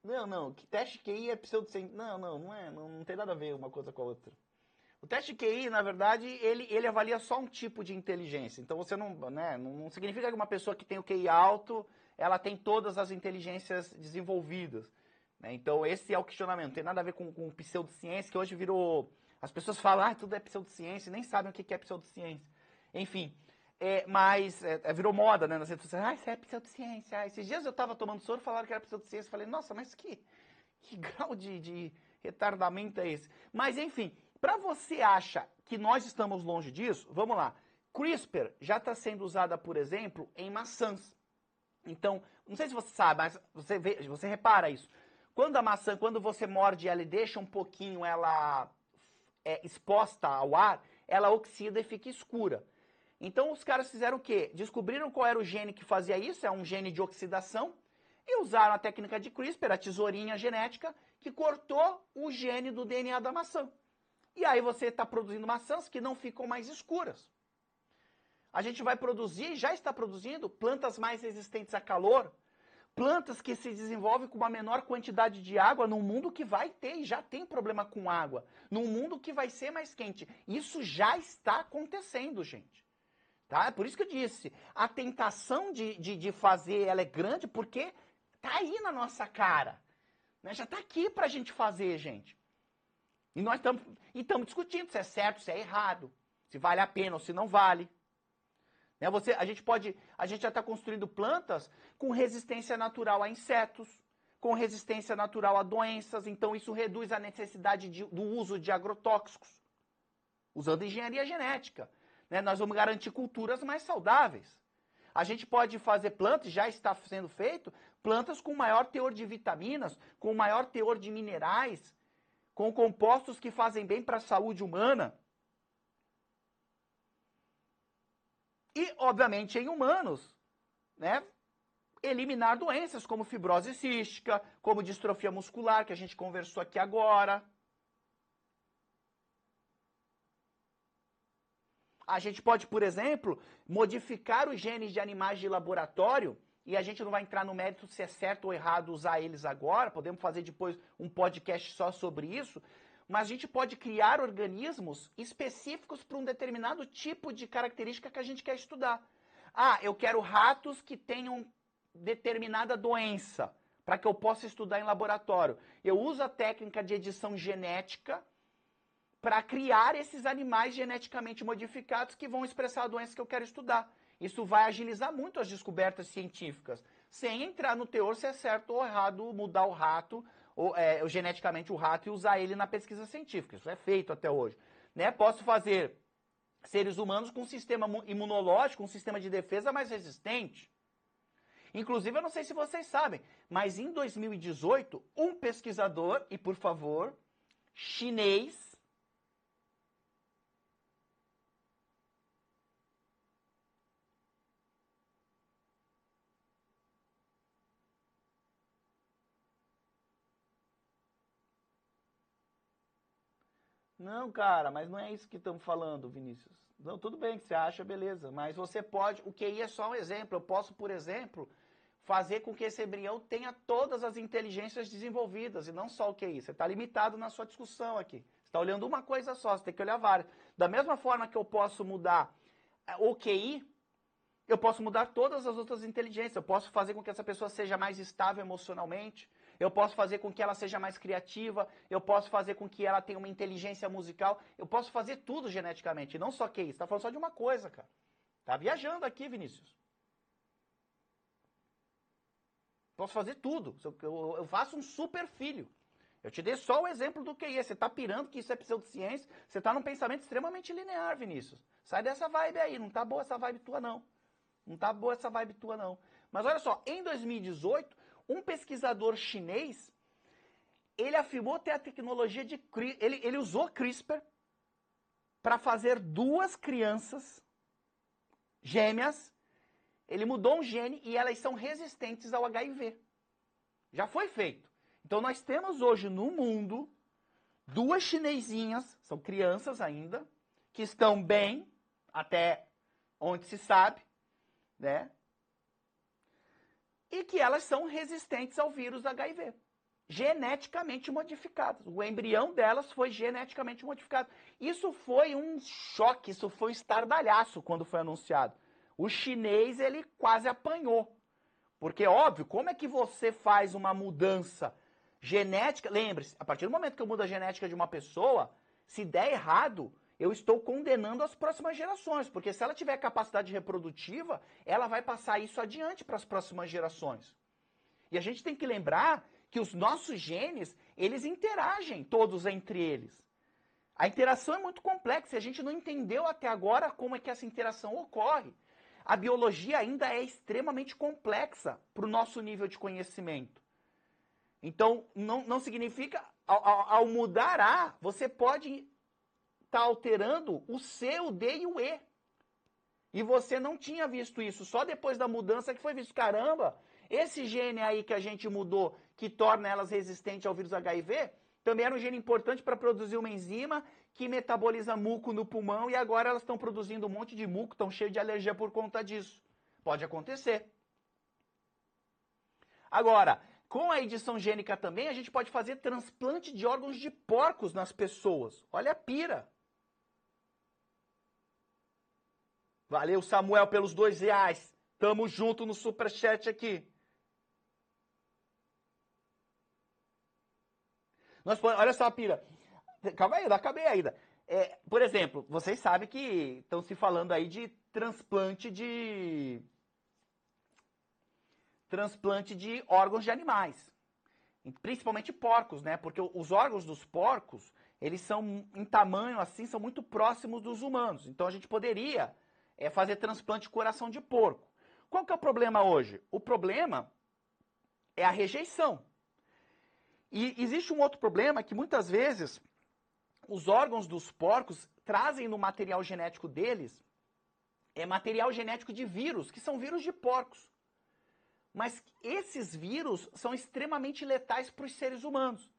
Não, não, que teste QI é pseudociência. Não, não, não é, não, não tem nada a ver uma coisa com a outra. O teste QI, na verdade, ele, ele avalia só um tipo de inteligência. Então você não, né, não significa que uma pessoa que tem o QI alto, ela tem todas as inteligências desenvolvidas. Né? Então esse é o questionamento. Não tem nada a ver com, com pseudociência, que hoje virou. As pessoas falam, ah, tudo é pseudociência, nem sabem o que é pseudociência. Enfim, é, mas é, é, virou moda né, nas redes sociais. Ah, isso é pseudociência. Ah, esses dias eu estava tomando soro, falaram que era pseudociência. Falei, nossa, mas que, que grau de, de retardamento é esse? Mas enfim. Para você acha que nós estamos longe disso, vamos lá. CRISPR já está sendo usada, por exemplo, em maçãs. Então, não sei se você sabe, mas você, vê, você repara isso. Quando a maçã, quando você morde ela e deixa um pouquinho ela é, exposta ao ar, ela oxida e fica escura. Então os caras fizeram o quê? Descobriram qual era o gene que fazia isso, é um gene de oxidação, e usaram a técnica de CRISPR, a tesourinha genética, que cortou o gene do DNA da maçã. E aí você está produzindo maçãs que não ficam mais escuras. A gente vai produzir, já está produzindo, plantas mais resistentes a calor, plantas que se desenvolvem com uma menor quantidade de água num mundo que vai ter e já tem problema com água, num mundo que vai ser mais quente. Isso já está acontecendo, gente. Tá? É por isso que eu disse, a tentação de, de, de fazer ela é grande porque tá aí na nossa cara. Né? Já tá aqui pra gente fazer, gente. E nós estamos discutindo se é certo, se é errado, se vale a pena ou se não vale. Né? Você, a gente pode, a gente já está construindo plantas com resistência natural a insetos, com resistência natural a doenças. Então isso reduz a necessidade de, do uso de agrotóxicos, usando engenharia genética. Né? Nós vamos garantir culturas mais saudáveis. A gente pode fazer plantas, já está sendo feito, plantas com maior teor de vitaminas, com maior teor de minerais, com compostos que fazem bem para a saúde humana. E, obviamente, em humanos, né? Eliminar doenças como fibrose cística, como distrofia muscular, que a gente conversou aqui agora. A gente pode, por exemplo, modificar os genes de animais de laboratório e a gente não vai entrar no mérito se é certo ou errado usar eles agora, podemos fazer depois um podcast só sobre isso, mas a gente pode criar organismos específicos para um determinado tipo de característica que a gente quer estudar. Ah, eu quero ratos que tenham determinada doença para que eu possa estudar em laboratório. Eu uso a técnica de edição genética para criar esses animais geneticamente modificados que vão expressar a doença que eu quero estudar. Isso vai agilizar muito as descobertas científicas, sem entrar no teor se é certo ou errado mudar o rato, ou é, geneticamente o rato, e usar ele na pesquisa científica. Isso é feito até hoje. Né? Posso fazer seres humanos com um sistema imunológico, um sistema de defesa mais resistente. Inclusive, eu não sei se vocês sabem, mas em 2018, um pesquisador, e por favor, chinês, Não, cara, mas não é isso que estamos falando, Vinícius. Não, tudo bem que você acha, beleza. Mas você pode. O QI é só um exemplo. Eu posso, por exemplo, fazer com que esse embrião tenha todas as inteligências desenvolvidas e não só o QI. Você está limitado na sua discussão aqui. Você está olhando uma coisa só, você tem que olhar várias. Da mesma forma que eu posso mudar eh, o QI, eu posso mudar todas as outras inteligências. Eu posso fazer com que essa pessoa seja mais estável emocionalmente eu posso fazer com que ela seja mais criativa, eu posso fazer com que ela tenha uma inteligência musical, eu posso fazer tudo geneticamente, não só que isso. Tá falando só de uma coisa, cara. Tá viajando aqui, Vinícius. Posso fazer tudo. Eu faço um super filho. Eu te dei só o exemplo do QI. Você está pirando que isso é pseudociência. Você está num pensamento extremamente linear, Vinícius. Sai dessa vibe aí. Não tá boa essa vibe tua, não. Não tá boa essa vibe tua, não. Mas olha só, em 2018, um pesquisador chinês, ele afirmou ter a tecnologia de... Ele, ele usou CRISPR para fazer duas crianças gêmeas. Ele mudou um gene e elas são resistentes ao HIV. Já foi feito. Então nós temos hoje no mundo duas chinesinhas, são crianças ainda, que estão bem, até onde se sabe, né? e que elas são resistentes ao vírus HIV, geneticamente modificadas. O embrião delas foi geneticamente modificado. Isso foi um choque, isso foi um estardalhaço quando foi anunciado. O chinês ele quase apanhou. Porque óbvio, como é que você faz uma mudança genética? Lembre-se, a partir do momento que eu mudo a genética de uma pessoa, se der errado, eu estou condenando as próximas gerações, porque se ela tiver capacidade reprodutiva, ela vai passar isso adiante para as próximas gerações. E a gente tem que lembrar que os nossos genes, eles interagem todos entre eles. A interação é muito complexa e a gente não entendeu até agora como é que essa interação ocorre. A biologia ainda é extremamente complexa para o nosso nível de conhecimento. Então, não, não significa, ao, ao mudar A, você pode está alterando o C, o D e o E. E você não tinha visto isso, só depois da mudança que foi visto. Caramba, esse gene aí que a gente mudou, que torna elas resistentes ao vírus HIV, também era um gene importante para produzir uma enzima que metaboliza muco no pulmão e agora elas estão produzindo um monte de muco, estão cheio de alergia por conta disso. Pode acontecer. Agora, com a edição gênica também, a gente pode fazer transplante de órgãos de porcos nas pessoas. Olha a pira. Valeu, Samuel, pelos dois reais. Tamo junto no superchat aqui. Nós, olha só, Pira. Calma aí, não acabei ainda. É, por exemplo, vocês sabem que estão se falando aí de transplante de. Transplante de órgãos de animais. Principalmente porcos, né? Porque os órgãos dos porcos, eles são em tamanho assim, são muito próximos dos humanos. Então a gente poderia é fazer transplante de coração de porco. Qual que é o problema hoje? O problema é a rejeição. E existe um outro problema que muitas vezes os órgãos dos porcos trazem no material genético deles é material genético de vírus, que são vírus de porcos. Mas esses vírus são extremamente letais para os seres humanos.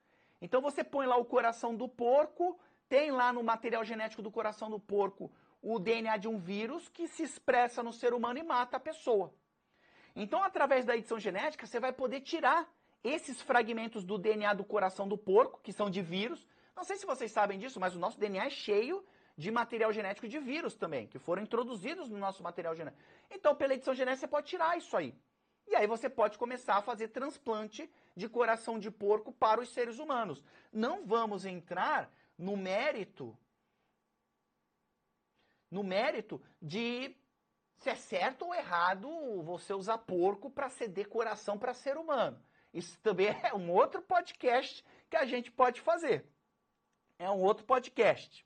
Então você põe lá o coração do porco, tem lá no material genético do coração do porco o DNA de um vírus que se expressa no ser humano e mata a pessoa. Então, através da edição genética, você vai poder tirar esses fragmentos do DNA do coração do porco, que são de vírus. Não sei se vocês sabem disso, mas o nosso DNA é cheio de material genético de vírus também, que foram introduzidos no nosso material genético. Então, pela edição genética, você pode tirar isso aí. E aí você pode começar a fazer transplante de coração de porco para os seres humanos. Não vamos entrar no mérito no mérito de se é certo ou errado você usar porco para ser decoração para ser humano. Isso também é um outro podcast que a gente pode fazer. É um outro podcast.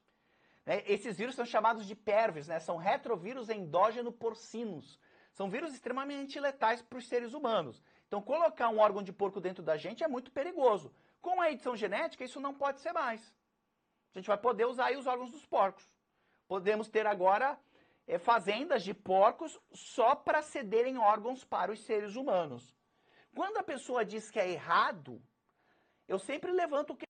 Né? Esses vírus são chamados de perves, né? são retrovírus endógeno porcinos. São vírus extremamente letais para os seres humanos. Então, colocar um órgão de porco dentro da gente é muito perigoso. Com a edição genética, isso não pode ser mais. A gente vai poder usar os órgãos dos porcos. Podemos ter agora é, fazendas de porcos só para cederem órgãos para os seres humanos. Quando a pessoa diz que é errado, eu sempre levanto o que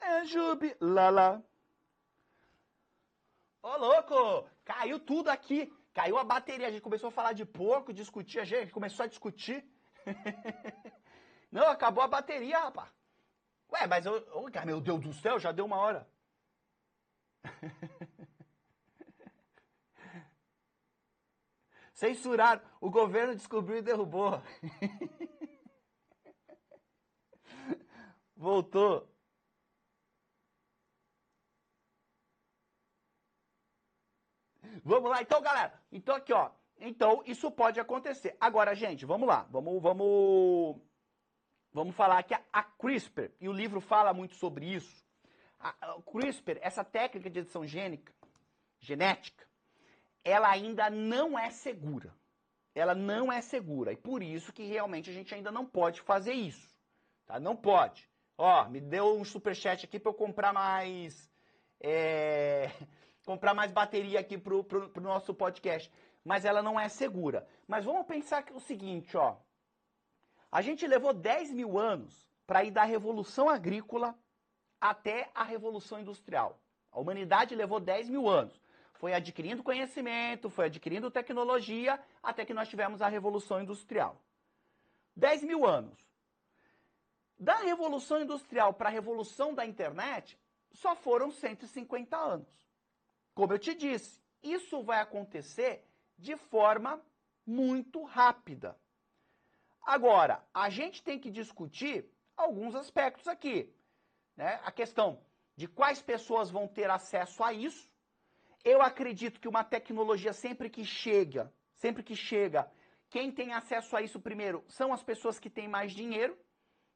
É Jubi, lala. Ô, louco! Caiu tudo aqui. Caiu a bateria. A gente começou a falar de porco, discutir. A gente começou a discutir. Não, acabou a bateria, rapaz. Ué, mas eu. Oh, meu Deus do céu, já deu uma hora. Censuraram. O governo descobriu e derrubou. Voltou. Vamos lá, então, galera. Então, aqui, ó. Então, isso pode acontecer. Agora, gente, vamos lá. Vamos, vamos, vamos falar que a, a CRISPR, e o livro fala muito sobre isso. A, a CRISPR, essa técnica de edição gênica, genética, ela ainda não é segura. Ela não é segura. E por isso que realmente a gente ainda não pode fazer isso. Tá? Não pode. Ó, me deu um superchat aqui para eu comprar mais. É comprar mais bateria aqui pro, pro, pro nosso podcast. Mas ela não é segura. Mas vamos pensar é o seguinte, ó. A gente levou 10 mil anos para ir da Revolução Agrícola até a Revolução Industrial. A humanidade levou 10 mil anos. Foi adquirindo conhecimento, foi adquirindo tecnologia, até que nós tivemos a Revolução Industrial. 10 mil anos. Da Revolução Industrial para a Revolução da Internet, só foram 150 anos. Como eu te disse, isso vai acontecer de forma muito rápida. Agora, a gente tem que discutir alguns aspectos aqui. Né? A questão de quais pessoas vão ter acesso a isso. Eu acredito que uma tecnologia sempre que chega, sempre que chega, quem tem acesso a isso primeiro são as pessoas que têm mais dinheiro.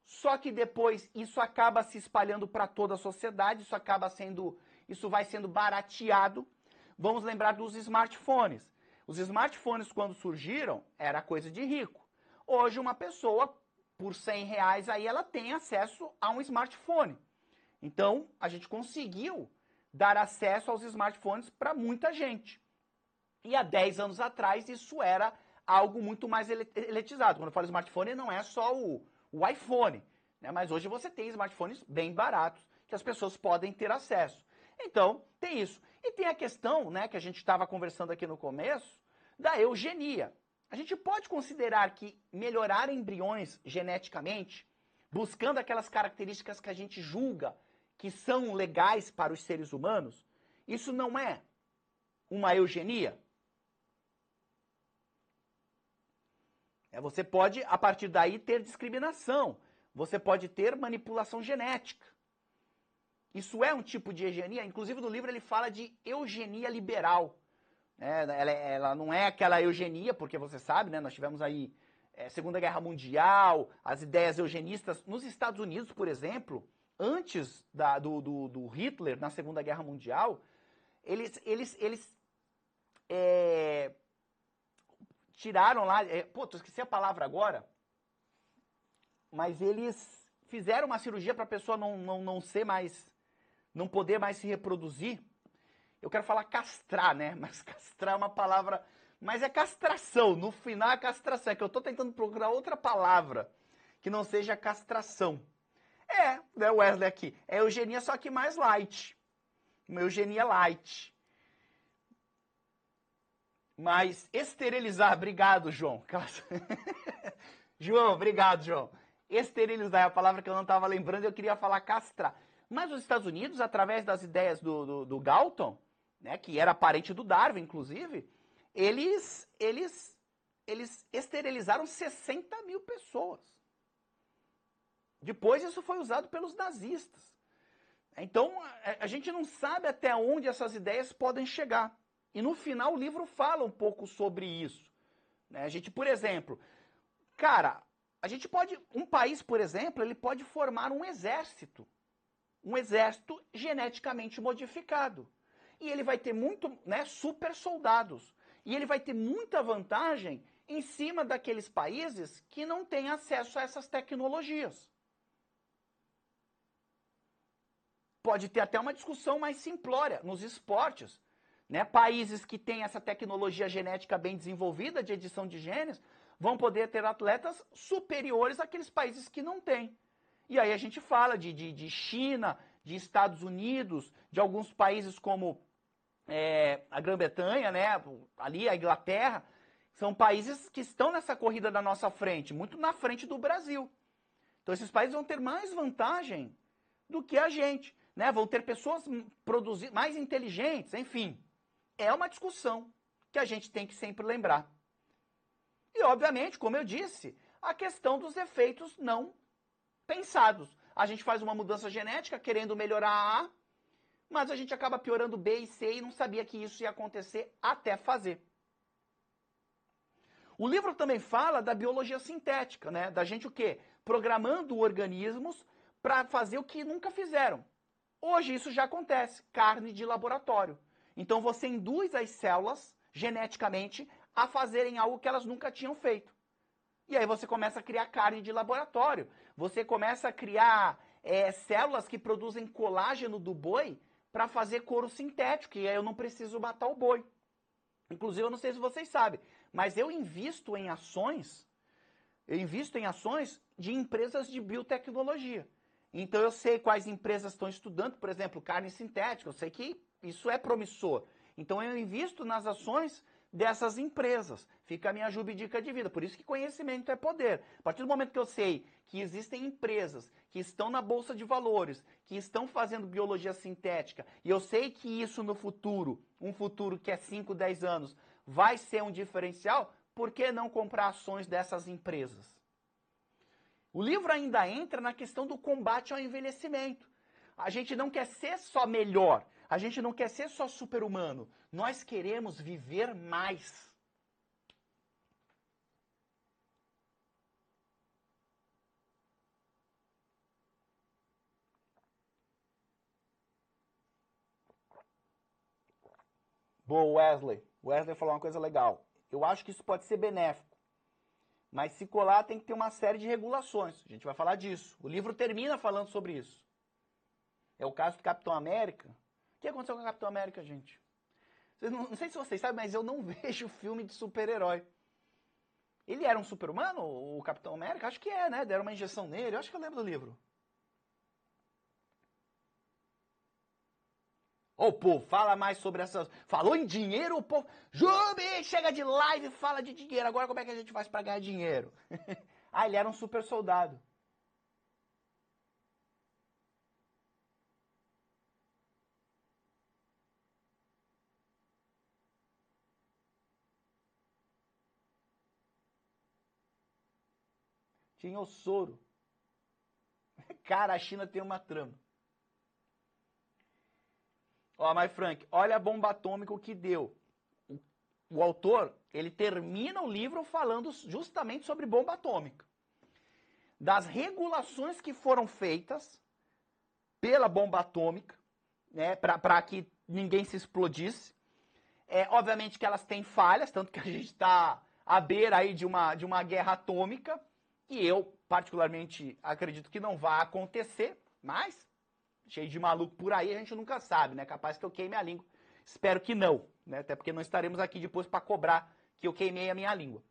Só que depois isso acaba se espalhando para toda a sociedade, isso acaba sendo isso vai sendo barateado. Vamos lembrar dos smartphones. Os smartphones, quando surgiram, era coisa de rico. Hoje, uma pessoa, por 100 reais, aí ela tem acesso a um smartphone. Então, a gente conseguiu dar acesso aos smartphones para muita gente. E há 10 anos atrás, isso era algo muito mais eletizado. Quando eu falo smartphone, não é só o, o iPhone. Né? Mas hoje você tem smartphones bem baratos que as pessoas podem ter acesso. Então, tem isso. E tem a questão, né, que a gente estava conversando aqui no começo, da eugenia. A gente pode considerar que melhorar embriões geneticamente, buscando aquelas características que a gente julga que são legais para os seres humanos, isso não é uma eugenia? É, você pode, a partir daí, ter discriminação, você pode ter manipulação genética. Isso é um tipo de eugenia, inclusive no livro ele fala de eugenia liberal. Né? É, ela, ela, não é aquela eugenia, porque você sabe, né, nós tivemos aí é, Segunda Guerra Mundial, as ideias eugenistas. Nos Estados Unidos, por exemplo, antes da, do, do, do, Hitler na Segunda Guerra Mundial, eles, eles, eles é, tiraram lá. É, pô, tu esqueci a palavra agora, mas eles fizeram uma cirurgia para a pessoa não, não, não ser mais não poder mais se reproduzir, eu quero falar castrar, né? Mas castrar é uma palavra. Mas é castração, no final é castração. É que eu estou tentando procurar outra palavra que não seja castração. É, né, Wesley aqui. É eugenia, só que mais light. Uma eugenia light. Mas esterilizar, obrigado, João. João, obrigado, João. Esterilizar é a palavra que eu não estava lembrando, eu queria falar castrar. Mas os Estados Unidos, através das ideias do, do, do Galton, né, que era parente do Darwin, inclusive, eles, eles, eles esterilizaram 60 mil pessoas. Depois isso foi usado pelos nazistas. Então a, a gente não sabe até onde essas ideias podem chegar. E no final o livro fala um pouco sobre isso. Né? A gente, por exemplo, cara, a gente pode, um país, por exemplo, ele pode formar um exército um exército geneticamente modificado. E ele vai ter muito, né, super soldados. E ele vai ter muita vantagem em cima daqueles países que não têm acesso a essas tecnologias. Pode ter até uma discussão mais simplória nos esportes. Né? Países que têm essa tecnologia genética bem desenvolvida de edição de genes vão poder ter atletas superiores àqueles países que não têm. E aí a gente fala de, de, de China, de Estados Unidos, de alguns países como é, a Grã-Bretanha, né, ali a Inglaterra, são países que estão nessa corrida da nossa frente, muito na frente do Brasil. Então esses países vão ter mais vantagem do que a gente, né? Vão ter pessoas produzir mais inteligentes, enfim. É uma discussão que a gente tem que sempre lembrar. E obviamente, como eu disse, a questão dos efeitos não pensados. A gente faz uma mudança genética querendo melhorar A, mas a gente acaba piorando B e C e não sabia que isso ia acontecer até fazer. O livro também fala da biologia sintética, né? Da gente o quê? Programando organismos para fazer o que nunca fizeram. Hoje isso já acontece, carne de laboratório. Então você induz as células geneticamente a fazerem algo que elas nunca tinham feito. E aí você começa a criar carne de laboratório. Você começa a criar é, células que produzem colágeno do boi para fazer couro sintético, e aí eu não preciso matar o boi. Inclusive, eu não sei se vocês sabem, mas eu invisto em ações, eu invisto em ações de empresas de biotecnologia. Então eu sei quais empresas estão estudando, por exemplo, carne sintética, eu sei que isso é promissor. Então eu invisto nas ações dessas empresas. Fica a minha jubidica de vida. Por isso que conhecimento é poder. A partir do momento que eu sei que existem empresas que estão na bolsa de valores, que estão fazendo biologia sintética, e eu sei que isso no futuro, um futuro que é 5, 10 anos, vai ser um diferencial, por que não comprar ações dessas empresas? O livro ainda entra na questão do combate ao envelhecimento. A gente não quer ser só melhor, a gente não quer ser só super-humano, nós queremos viver mais. Boa, Wesley. Wesley falou uma coisa legal. Eu acho que isso pode ser benéfico. Mas se colar, tem que ter uma série de regulações. A gente vai falar disso. O livro termina falando sobre isso. É o caso do Capitão América. O que aconteceu com o Capitão América, gente? Não, não sei se vocês sabem, mas eu não vejo filme de super-herói. Ele era um super-humano, o Capitão América? Acho que é, né? Deram uma injeção nele. Eu acho que eu lembro do livro. Ô povo, fala mais sobre essas. Falou em dinheiro, o povo. Jubi, chega de live, fala de dinheiro. Agora como é que a gente faz para ganhar dinheiro? ah, ele era um super soldado. Tinha o soro. Cara, a China tem uma trama. Ó, oh, Frank, olha a bomba atômica que deu. O, o autor, ele termina o livro falando justamente sobre bomba atômica. Das regulações que foram feitas pela bomba atômica, né, para que ninguém se explodisse. É, obviamente que elas têm falhas, tanto que a gente está à beira aí de uma, de uma guerra atômica, E eu particularmente acredito que não vai acontecer, mas cheio de maluco por aí, a gente nunca sabe, né? Capaz que eu queime a língua. Espero que não, né? Até porque não estaremos aqui depois para cobrar que eu queimei a minha língua.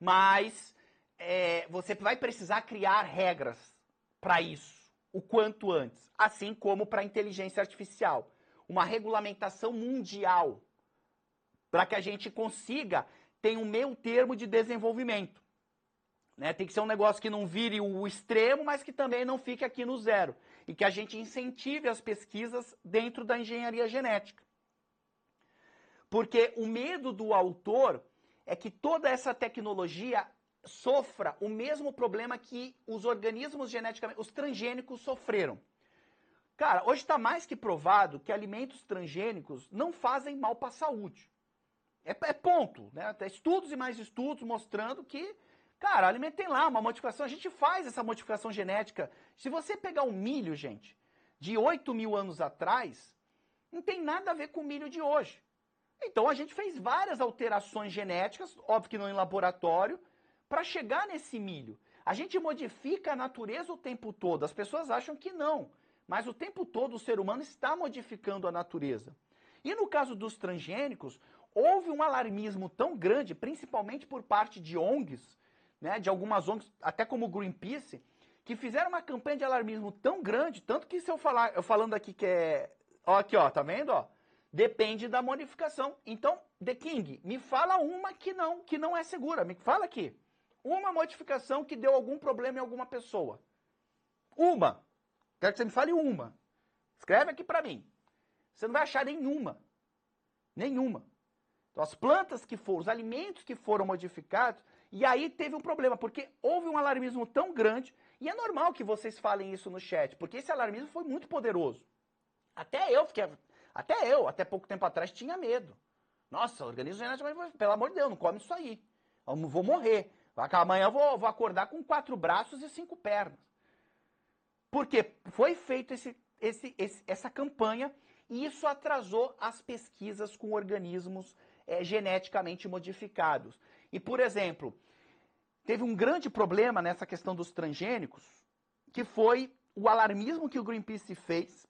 Mas é, você vai precisar criar regras para isso, o quanto antes, assim como para a inteligência artificial. Uma regulamentação mundial para que a gente consiga ter um meio termo de desenvolvimento. Né? Tem que ser um negócio que não vire o extremo, mas que também não fique aqui no zero e que a gente incentive as pesquisas dentro da engenharia genética. Porque o medo do autor é que toda essa tecnologia sofra o mesmo problema que os organismos geneticamente, os transgênicos sofreram. Cara, hoje está mais que provado que alimentos transgênicos não fazem mal para a saúde. É, é ponto. Né? Estudos e mais estudos mostrando que Cara, o alimento tem lá uma modificação, a gente faz essa modificação genética. Se você pegar um milho, gente, de 8 mil anos atrás, não tem nada a ver com o milho de hoje. Então a gente fez várias alterações genéticas, óbvio que não em laboratório, para chegar nesse milho. A gente modifica a natureza o tempo todo. As pessoas acham que não, mas o tempo todo o ser humano está modificando a natureza. E no caso dos transgênicos, houve um alarmismo tão grande, principalmente por parte de ONGs, né, de algumas ONGs, até como o Greenpeace, que fizeram uma campanha de alarmismo tão grande, tanto que se eu falar, eu falando aqui que é, ó aqui ó, tá vendo, ó? Depende da modificação. Então, The King, me fala uma que não, que não é segura. Me fala aqui. Uma modificação que deu algum problema em alguma pessoa. Uma. Quero que você me fale uma. Escreve aqui para mim. Você não vai achar nenhuma. Nenhuma. Então, as plantas que foram, os alimentos que foram modificados, e aí teve um problema, porque houve um alarmismo tão grande, e é normal que vocês falem isso no chat, porque esse alarmismo foi muito poderoso. Até eu fiquei. Até eu, até pouco tempo atrás, tinha medo. Nossa, organismo genético, pelo amor de Deus, não come isso aí. Eu vou morrer. Amanhã eu vou, vou acordar com quatro braços e cinco pernas. Porque foi feita essa campanha e isso atrasou as pesquisas com organismos é, geneticamente modificados. E, por exemplo, teve um grande problema nessa questão dos transgênicos, que foi o alarmismo que o Greenpeace fez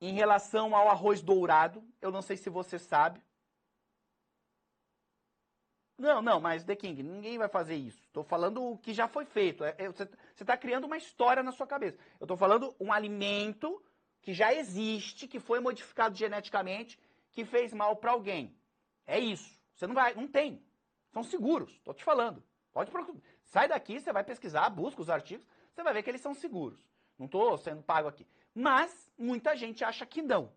em relação ao arroz dourado. Eu não sei se você sabe. Não, não, mas The King, ninguém vai fazer isso. Estou falando o que já foi feito. É, é, você está criando uma história na sua cabeça. Eu estou falando um alimento que já existe, que foi modificado geneticamente, que fez mal para alguém. É isso. Você não vai, não tem. São seguros, estou te falando. Pode procurar. Sai daqui, você vai pesquisar, busca os artigos, você vai ver que eles são seguros. Não estou sendo pago aqui. Mas muita gente acha que não.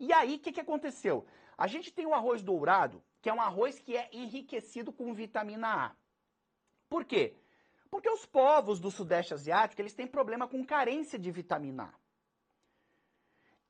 E aí, o que, que aconteceu? A gente tem o arroz dourado, que é um arroz que é enriquecido com vitamina A. Por quê? Porque os povos do Sudeste Asiático, eles têm problema com carência de vitamina A.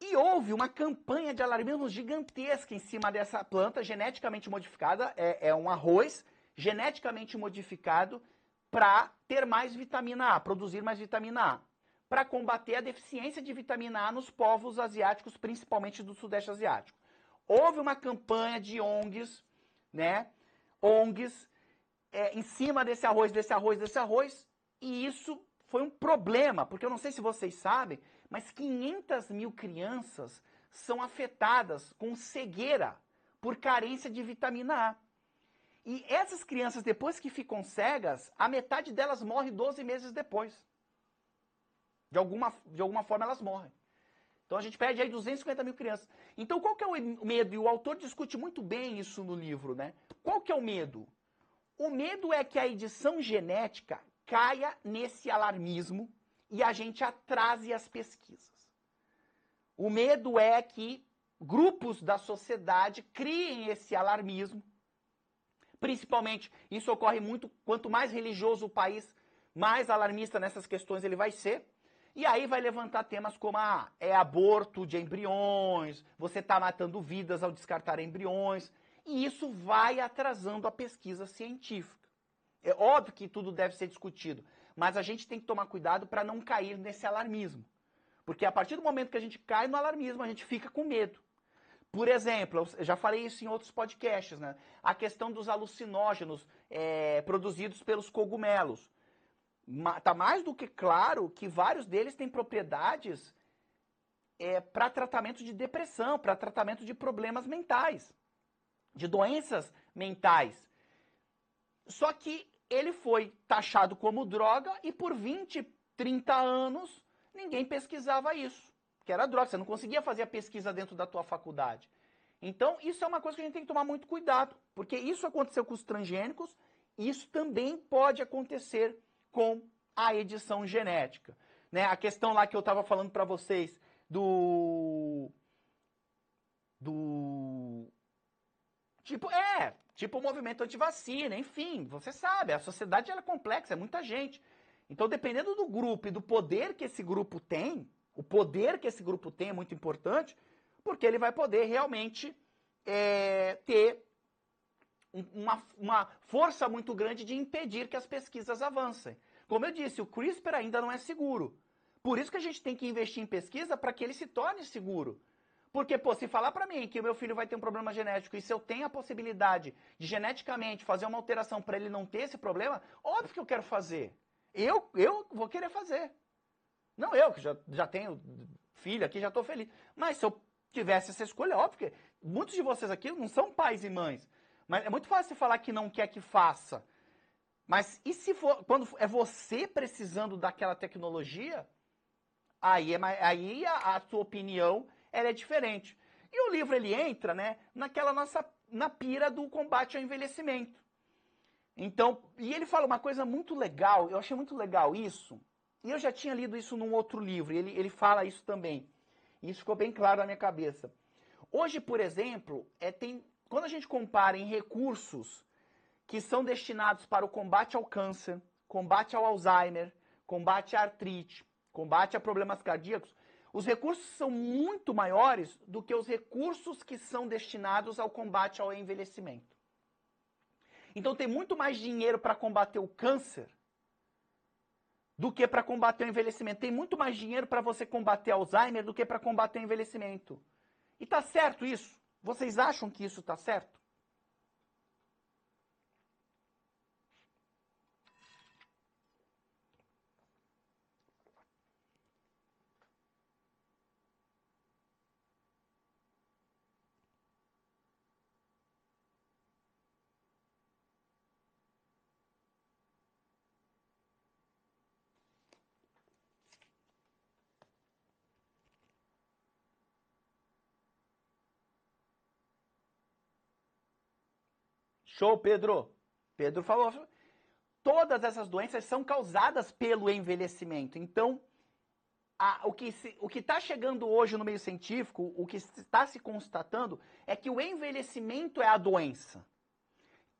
E houve uma campanha de alarmismo gigantesca em cima dessa planta geneticamente modificada, é, é um arroz geneticamente modificado para ter mais vitamina A, produzir mais vitamina A, para combater a deficiência de vitamina A nos povos asiáticos, principalmente do Sudeste Asiático. Houve uma campanha de ONGs, né? ONGs é, em cima desse arroz, desse arroz, desse arroz, e isso foi um problema, porque eu não sei se vocês sabem, mas 500 mil crianças são afetadas com cegueira por carência de vitamina A. E essas crianças, depois que ficam cegas, a metade delas morre 12 meses depois. De alguma, de alguma forma elas morrem. Então a gente perde aí 250 mil crianças. Então qual que é o medo? E o autor discute muito bem isso no livro, né? Qual que é o medo? O medo é que a edição genética caia nesse alarmismo e a gente atrase as pesquisas. O medo é que grupos da sociedade criem esse alarmismo, principalmente isso ocorre muito quanto mais religioso o país, mais alarmista nessas questões ele vai ser. E aí vai levantar temas como ah, é aborto de embriões, você está matando vidas ao descartar embriões, e isso vai atrasando a pesquisa científica. É óbvio que tudo deve ser discutido, mas a gente tem que tomar cuidado para não cair nesse alarmismo. Porque a partir do momento que a gente cai no alarmismo, a gente fica com medo. Por exemplo, eu já falei isso em outros podcasts, né? A questão dos alucinógenos é, produzidos pelos cogumelos. Tá mais do que claro que vários deles têm propriedades é, para tratamento de depressão, para tratamento de problemas mentais, de doenças mentais. Só que ele foi taxado como droga e por 20, 30 anos ninguém pesquisava isso, que era droga, você não conseguia fazer a pesquisa dentro da tua faculdade. Então, isso é uma coisa que a gente tem que tomar muito cuidado, porque isso aconteceu com os transgênicos, e isso também pode acontecer com a edição genética. Né? A questão lá que eu estava falando para vocês do. Do. Tipo, é, Tipo o movimento antivacina, enfim, você sabe, a sociedade é complexa, é muita gente. Então, dependendo do grupo e do poder que esse grupo tem, o poder que esse grupo tem é muito importante, porque ele vai poder realmente é, ter uma, uma força muito grande de impedir que as pesquisas avancem. Como eu disse, o CRISPR ainda não é seguro. Por isso que a gente tem que investir em pesquisa para que ele se torne seguro. Porque, pô, se falar para mim que o meu filho vai ter um problema genético e se eu tenho a possibilidade de geneticamente fazer uma alteração para ele não ter esse problema, óbvio que eu quero fazer. Eu, eu vou querer fazer. Não eu, que já, já tenho filho aqui, já estou feliz. Mas se eu tivesse essa escolha, óbvio que muitos de vocês aqui não são pais e mães. Mas é muito fácil falar que não quer que faça. Mas e se for quando é você precisando daquela tecnologia? Aí, é, aí a, a sua opinião ela é diferente. E o livro ele entra, né, naquela nossa na pira do combate ao envelhecimento. Então, e ele fala uma coisa muito legal, eu achei muito legal isso, e eu já tinha lido isso num outro livro, ele, ele fala isso também. E isso ficou bem claro na minha cabeça. Hoje, por exemplo, é, tem, quando a gente compara em recursos que são destinados para o combate ao câncer, combate ao Alzheimer, combate à artrite, combate a problemas cardíacos, os recursos são muito maiores do que os recursos que são destinados ao combate ao envelhecimento. Então tem muito mais dinheiro para combater o câncer do que para combater o envelhecimento. Tem muito mais dinheiro para você combater Alzheimer do que para combater o envelhecimento. E está certo isso? Vocês acham que isso está certo? Show, Pedro! Pedro falou. Todas essas doenças são causadas pelo envelhecimento. Então, a, o que está chegando hoje no meio científico, o que está se constatando, é que o envelhecimento é a doença.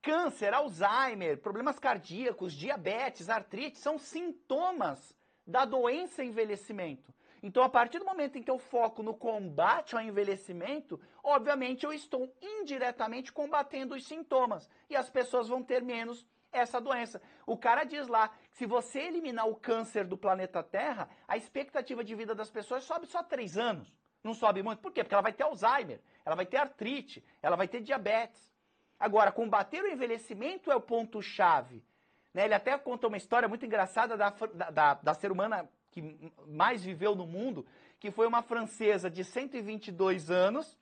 Câncer, Alzheimer, problemas cardíacos, diabetes, artrite são sintomas da doença envelhecimento. Então, a partir do momento em que eu foco no combate ao envelhecimento, obviamente eu estou indiretamente combatendo os sintomas e as pessoas vão ter menos essa doença. O cara diz lá que se você eliminar o câncer do planeta Terra, a expectativa de vida das pessoas sobe só três anos. Não sobe muito. Por quê? Porque ela vai ter Alzheimer, ela vai ter artrite, ela vai ter diabetes. Agora, combater o envelhecimento é o ponto-chave. Né? Ele até conta uma história muito engraçada da, da, da, da ser humana que mais viveu no mundo, que foi uma francesa de 122 anos.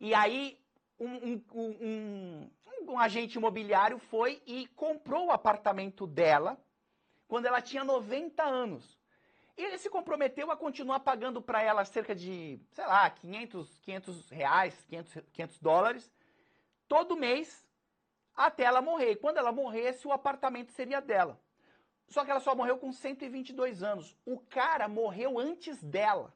E aí um, um, um, um, agente imobiliário foi e comprou o apartamento dela quando ela tinha 90 anos. E ele se comprometeu a continuar pagando para ela cerca de, sei lá, 500, 500 reais, 500, 500 dólares, todo mês, até ela morrer. E quando ela morresse, o apartamento seria dela. Só que ela só morreu com 122 anos. O cara morreu antes dela.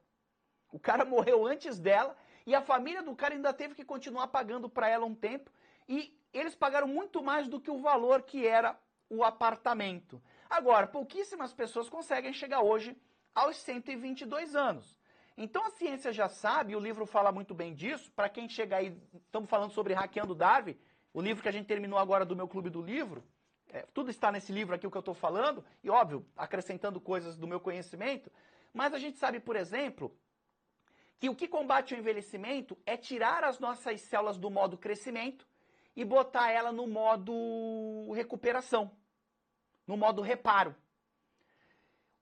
O cara morreu antes dela e a família do cara ainda teve que continuar pagando para ela um tempo e eles pagaram muito mais do que o valor que era o apartamento. Agora, pouquíssimas pessoas conseguem chegar hoje aos 122 anos. Então a ciência já sabe, o livro fala muito bem disso, para quem chega aí, estamos falando sobre Hackeando Darwin, o livro que a gente terminou agora do meu clube do livro, é, tudo está nesse livro aqui o que eu estou falando, e óbvio, acrescentando coisas do meu conhecimento, mas a gente sabe, por exemplo, que o que combate o envelhecimento é tirar as nossas células do modo crescimento e botar ela no modo recuperação, no modo reparo.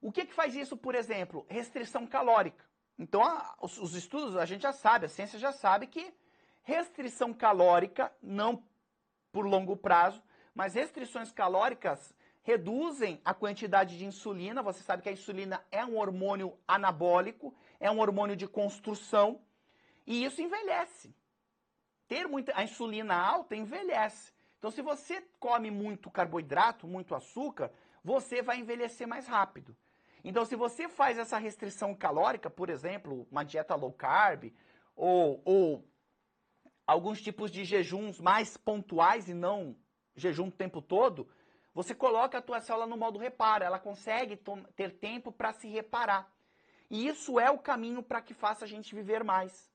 O que, que faz isso, por exemplo? Restrição calórica. Então, os estudos, a gente já sabe, a ciência já sabe que restrição calórica, não por longo prazo, mas restrições calóricas reduzem a quantidade de insulina. Você sabe que a insulina é um hormônio anabólico, é um hormônio de construção e isso envelhece. Ter muita a insulina alta envelhece. Então, se você come muito carboidrato, muito açúcar, você vai envelhecer mais rápido. Então, se você faz essa restrição calórica, por exemplo, uma dieta low carb ou, ou alguns tipos de jejuns mais pontuais e não jejum o tempo todo, você coloca a tua célula no modo reparo, ela consegue ter tempo para se reparar. E isso é o caminho para que faça a gente viver mais.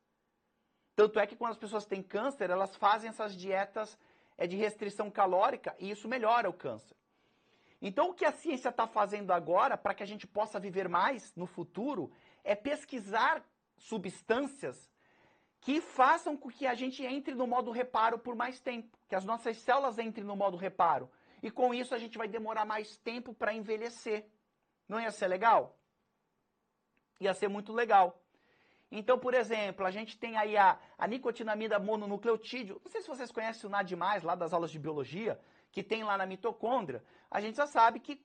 Tanto é que quando as pessoas têm câncer, elas fazem essas dietas é, de restrição calórica e isso melhora o câncer. Então, o que a ciência está fazendo agora para que a gente possa viver mais no futuro é pesquisar substâncias que façam com que a gente entre no modo reparo por mais tempo, que as nossas células entrem no modo reparo. E com isso a gente vai demorar mais tempo para envelhecer. Não ia ser legal? Ia ser muito legal. Então, por exemplo, a gente tem aí a, a nicotinamida mononucleotídeo. Não sei se vocês conhecem o NAD+, lá das aulas de biologia, que tem lá na mitocôndria. A gente já sabe que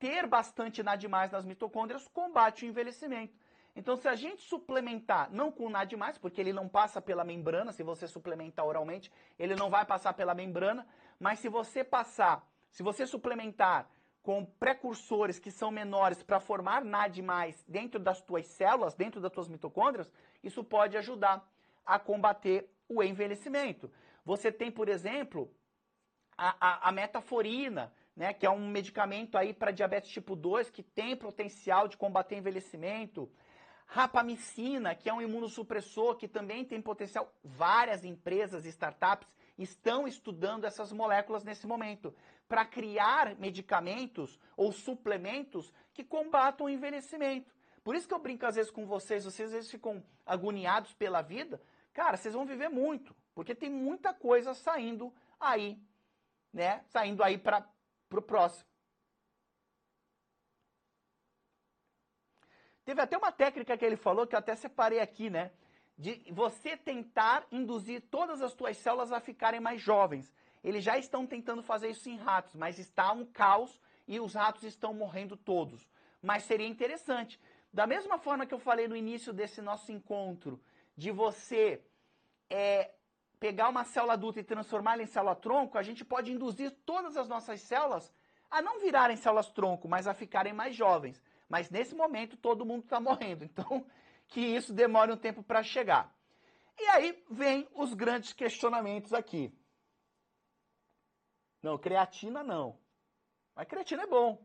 ter bastante NAD+, nas mitocôndrias combate o envelhecimento. Então, se a gente suplementar, não com nada demais, porque ele não passa pela membrana, se você suplementar oralmente, ele não vai passar pela membrana, mas se você passar, se você suplementar com precursores que são menores para formar NAD+, dentro das tuas células, dentro das tuas mitocôndrias, isso pode ajudar a combater o envelhecimento. Você tem, por exemplo, a, a, a metaforina, né, que é um medicamento aí para diabetes tipo 2 que tem potencial de combater envelhecimento. Rapamicina, que é um imunossupressor que também tem potencial, várias empresas, e startups estão estudando essas moléculas nesse momento para criar medicamentos ou suplementos que combatam o envelhecimento. Por isso que eu brinco às vezes com vocês, vocês às vezes ficam agoniados pela vida. Cara, vocês vão viver muito, porque tem muita coisa saindo aí, né? Saindo aí para o próximo. Teve até uma técnica que ele falou, que eu até separei aqui, né? De você tentar induzir todas as tuas células a ficarem mais jovens. Eles já estão tentando fazer isso em ratos, mas está um caos e os ratos estão morrendo todos. Mas seria interessante. Da mesma forma que eu falei no início desse nosso encontro, de você é, pegar uma célula adulta e transformá-la em célula tronco, a gente pode induzir todas as nossas células a não virarem células tronco, mas a ficarem mais jovens. Mas nesse momento todo mundo está morrendo, então que isso demore um tempo para chegar. E aí vem os grandes questionamentos aqui. Não, creatina não. Mas creatina é bom.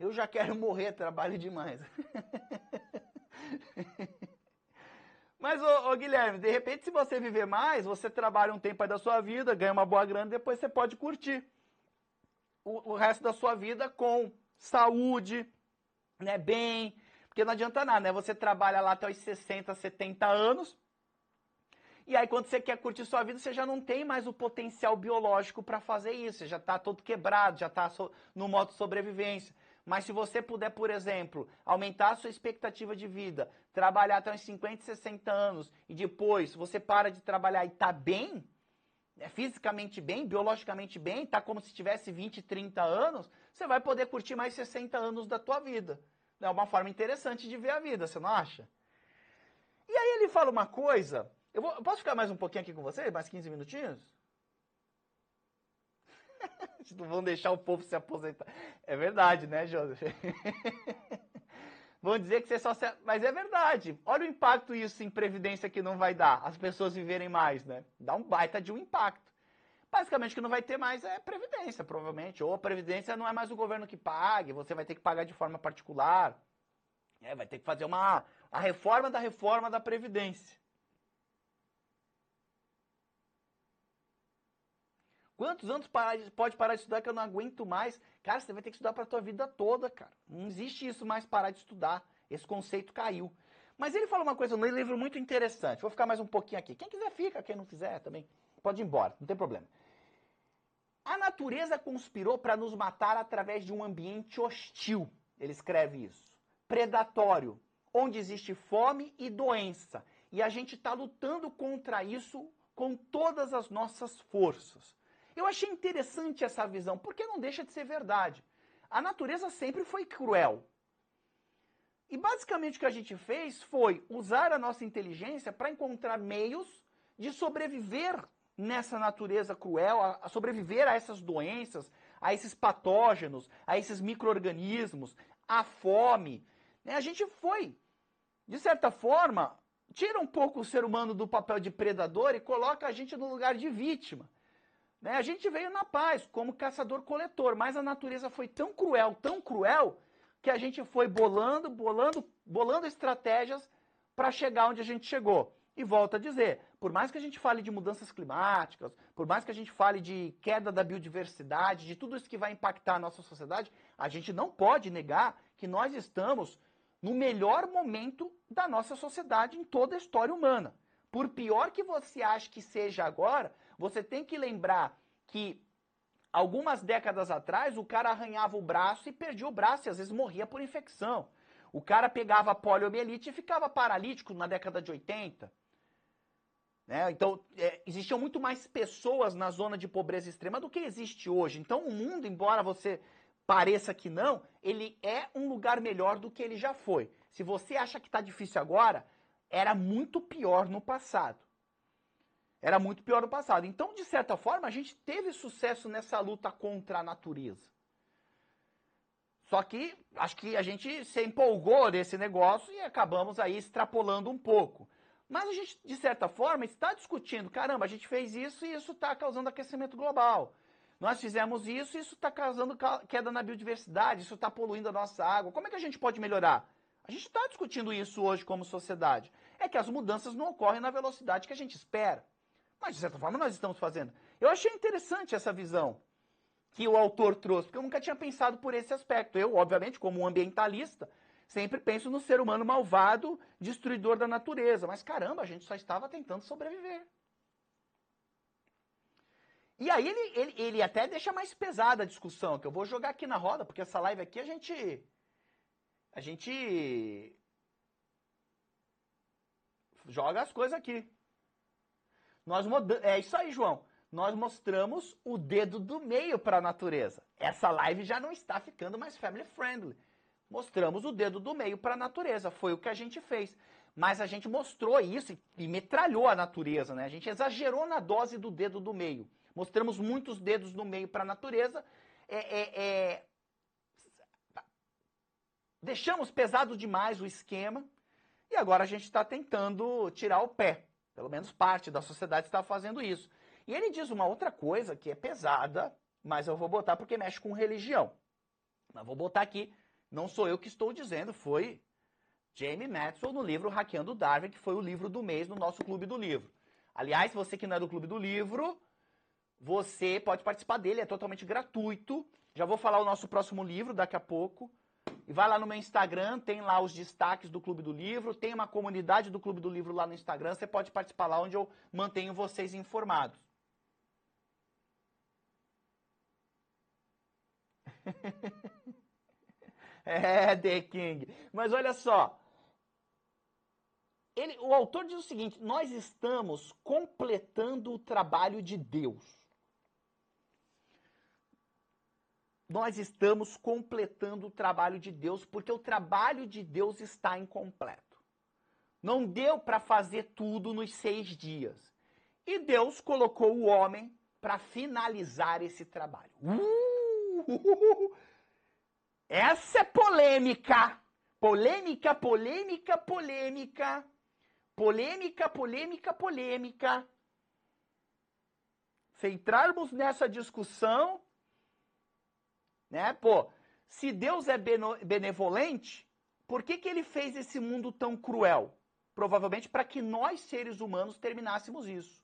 Eu já quero morrer, trabalho demais. Mas, ô, ô, Guilherme, de repente, se você viver mais, você trabalha um tempo aí da sua vida, ganha uma boa grana, depois você pode curtir o, o resto da sua vida com saúde, né, bem. Porque não adianta nada, né? Você trabalha lá até os 60, 70 anos. E aí, quando você quer curtir sua vida, você já não tem mais o potencial biológico para fazer isso. Você já está todo quebrado, já está so, no modo sobrevivência. Mas se você puder, por exemplo, aumentar a sua expectativa de vida, trabalhar até uns 50, 60 anos e depois você para de trabalhar e tá bem, é fisicamente bem, biologicamente bem, tá como se tivesse 20, 30 anos, você vai poder curtir mais 60 anos da tua vida. É uma forma interessante de ver a vida, você não acha? E aí ele fala uma coisa, eu, vou, eu posso ficar mais um pouquinho aqui com vocês, mais 15 minutinhos? não vão deixar o povo se aposentar. É verdade, né, Joseph? vão dizer que você só. Se... Mas é verdade. Olha o impacto isso em previdência que não vai dar, as pessoas viverem mais, né? Dá um baita de um impacto. Basicamente, o que não vai ter mais é previdência, provavelmente. Ou a previdência não é mais o governo que pague, você vai ter que pagar de forma particular. É, vai ter que fazer uma a reforma da reforma da previdência. Quantos anos para, pode parar de estudar que eu não aguento mais? Cara, você vai ter que estudar para a tua vida toda, cara. Não existe isso mais parar de estudar. Esse conceito caiu. Mas ele fala uma coisa no livro muito interessante. Vou ficar mais um pouquinho aqui. Quem quiser fica, quem não quiser também pode ir embora, não tem problema. A natureza conspirou para nos matar através de um ambiente hostil. Ele escreve isso. Predatório, onde existe fome e doença. E a gente está lutando contra isso com todas as nossas forças. Eu achei interessante essa visão, porque não deixa de ser verdade. A natureza sempre foi cruel. E basicamente o que a gente fez foi usar a nossa inteligência para encontrar meios de sobreviver nessa natureza cruel, a sobreviver a essas doenças, a esses patógenos, a esses micro-organismos, à fome. Né? A gente foi, de certa forma, tira um pouco o ser humano do papel de predador e coloca a gente no lugar de vítima. Né? A gente veio na paz, como caçador-coletor, mas a natureza foi tão cruel, tão cruel, que a gente foi bolando, bolando, bolando estratégias para chegar onde a gente chegou. E volta a dizer, por mais que a gente fale de mudanças climáticas, por mais que a gente fale de queda da biodiversidade, de tudo isso que vai impactar a nossa sociedade, a gente não pode negar que nós estamos no melhor momento da nossa sociedade em toda a história humana. Por pior que você ache que seja agora, você tem que lembrar que algumas décadas atrás o cara arranhava o braço e perdia o braço e às vezes morria por infecção. O cara pegava poliomielite e ficava paralítico na década de 80. Né? Então, é, existiam muito mais pessoas na zona de pobreza extrema do que existe hoje. Então, o mundo, embora você pareça que não, ele é um lugar melhor do que ele já foi. Se você acha que está difícil agora, era muito pior no passado. Era muito pior no passado. Então, de certa forma, a gente teve sucesso nessa luta contra a natureza. Só que acho que a gente se empolgou desse negócio e acabamos aí extrapolando um pouco. Mas a gente, de certa forma, está discutindo: caramba, a gente fez isso e isso está causando aquecimento global. Nós fizemos isso e isso está causando queda na biodiversidade, isso está poluindo a nossa água. Como é que a gente pode melhorar? A gente está discutindo isso hoje como sociedade. É que as mudanças não ocorrem na velocidade que a gente espera. Mas, de certa forma, nós estamos fazendo. Eu achei interessante essa visão que o autor trouxe, porque eu nunca tinha pensado por esse aspecto. Eu, obviamente, como um ambientalista, sempre penso no ser humano malvado, destruidor da natureza. Mas, caramba, a gente só estava tentando sobreviver. E aí ele, ele, ele até deixa mais pesada a discussão, que eu vou jogar aqui na roda, porque essa live aqui a gente. A gente. Joga as coisas aqui. Nós é isso aí, João. Nós mostramos o dedo do meio para a natureza. Essa live já não está ficando mais family friendly. Mostramos o dedo do meio para a natureza, foi o que a gente fez. Mas a gente mostrou isso e, metralhou a natureza, né? A gente exagerou na dose do dedo do meio. Mostramos muitos dedos do meio para a natureza. é, é, é deixamos pesado demais o esquema e agora a gente está tentando tirar o pé. Pelo menos parte da sociedade está fazendo isso. E ele diz uma outra coisa que é pesada, mas eu vou botar porque mexe com religião. Mas vou botar aqui, não sou eu que estou dizendo, foi Jamie Maxwell no livro Hackeando Darwin, que foi o livro do mês no nosso Clube do Livro. Aliás, você que não é do Clube do Livro, você pode participar dele, é totalmente gratuito. Já vou falar o nosso próximo livro daqui a pouco. E vai lá no meu Instagram, tem lá os destaques do Clube do Livro, tem uma comunidade do Clube do Livro lá no Instagram, você pode participar lá onde eu mantenho vocês informados. é, The King. Mas olha só. Ele, o autor diz o seguinte: nós estamos completando o trabalho de Deus. nós estamos completando o trabalho de Deus, porque o trabalho de Deus está incompleto. Não deu para fazer tudo nos seis dias. E Deus colocou o homem para finalizar esse trabalho. Uh! Essa é polêmica! Polêmica, polêmica, polêmica. Polêmica, polêmica, polêmica. Se entrarmos nessa discussão, né? Pô, se Deus é benevolente, por que, que ele fez esse mundo tão cruel? Provavelmente para que nós, seres humanos, terminássemos isso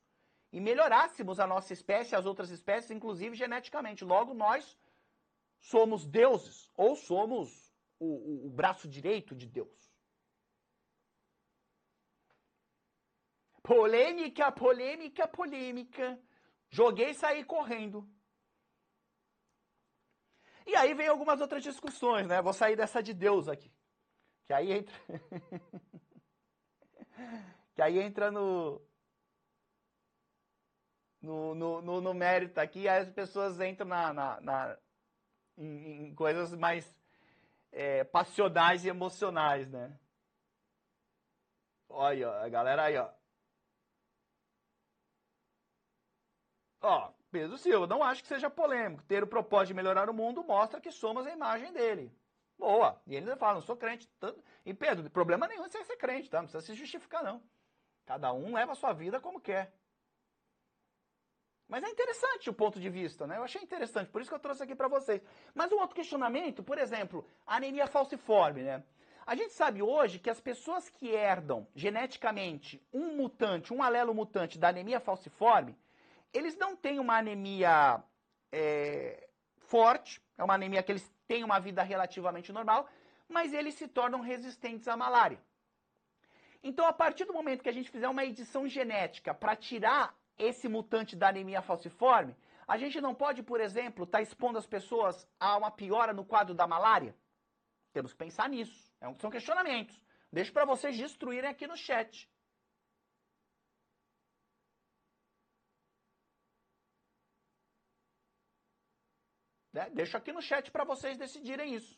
e melhorássemos a nossa espécie as outras espécies, inclusive geneticamente. Logo, nós somos deuses ou somos o, o, o braço direito de Deus. Polêmica, polêmica, polêmica. Joguei e saí correndo. E aí vem algumas outras discussões, né? Vou sair dessa de Deus aqui. Que aí entra. que aí entra no. No, no, no, no mérito aqui, aí as pessoas entram na, na, na em, em, coisas mais é, passionais e emocionais, né? Olha aí, ó, a galera aí, ó. Ó, Pedro Silva. Não acho que seja polêmico. Ter o propósito de melhorar o mundo mostra que somos a imagem dele. Boa. E ele ainda fala, não sou crente. Tanto... E Pedro, problema nenhum você ser crente, tá? Não precisa se justificar, não. Cada um leva a sua vida como quer. Mas é interessante o ponto de vista, né? Eu achei interessante, por isso que eu trouxe aqui para vocês. Mas um outro questionamento, por exemplo, anemia falciforme, né? A gente sabe hoje que as pessoas que herdam geneticamente um mutante, um alelo mutante da anemia falciforme, eles não têm uma anemia é, forte, é uma anemia que eles têm uma vida relativamente normal, mas eles se tornam resistentes à malária. Então, a partir do momento que a gente fizer uma edição genética para tirar esse mutante da anemia falciforme, a gente não pode, por exemplo, estar tá expondo as pessoas a uma piora no quadro da malária? Temos que pensar nisso. É são questionamentos. Deixo para vocês destruírem aqui no chat. Né? Deixo aqui no chat para vocês decidirem isso.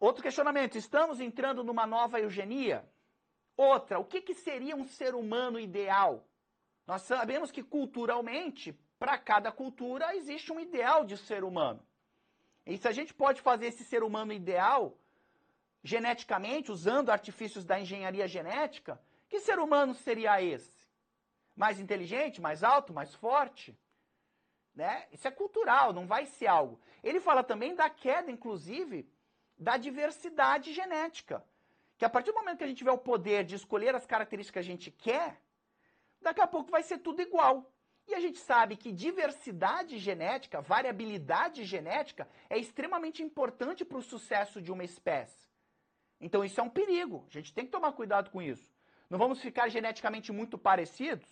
Outro questionamento: estamos entrando numa nova eugenia? Outra, o que, que seria um ser humano ideal? Nós sabemos que culturalmente, para cada cultura, existe um ideal de ser humano. E se a gente pode fazer esse ser humano ideal geneticamente, usando artifícios da engenharia genética, que ser humano seria esse? Mais inteligente, mais alto, mais forte? Né? Isso é cultural, não vai ser algo. Ele fala também da queda, inclusive, da diversidade genética. Que a partir do momento que a gente tiver o poder de escolher as características que a gente quer, daqui a pouco vai ser tudo igual. E a gente sabe que diversidade genética, variabilidade genética, é extremamente importante para o sucesso de uma espécie. Então isso é um perigo. A gente tem que tomar cuidado com isso. Não vamos ficar geneticamente muito parecidos?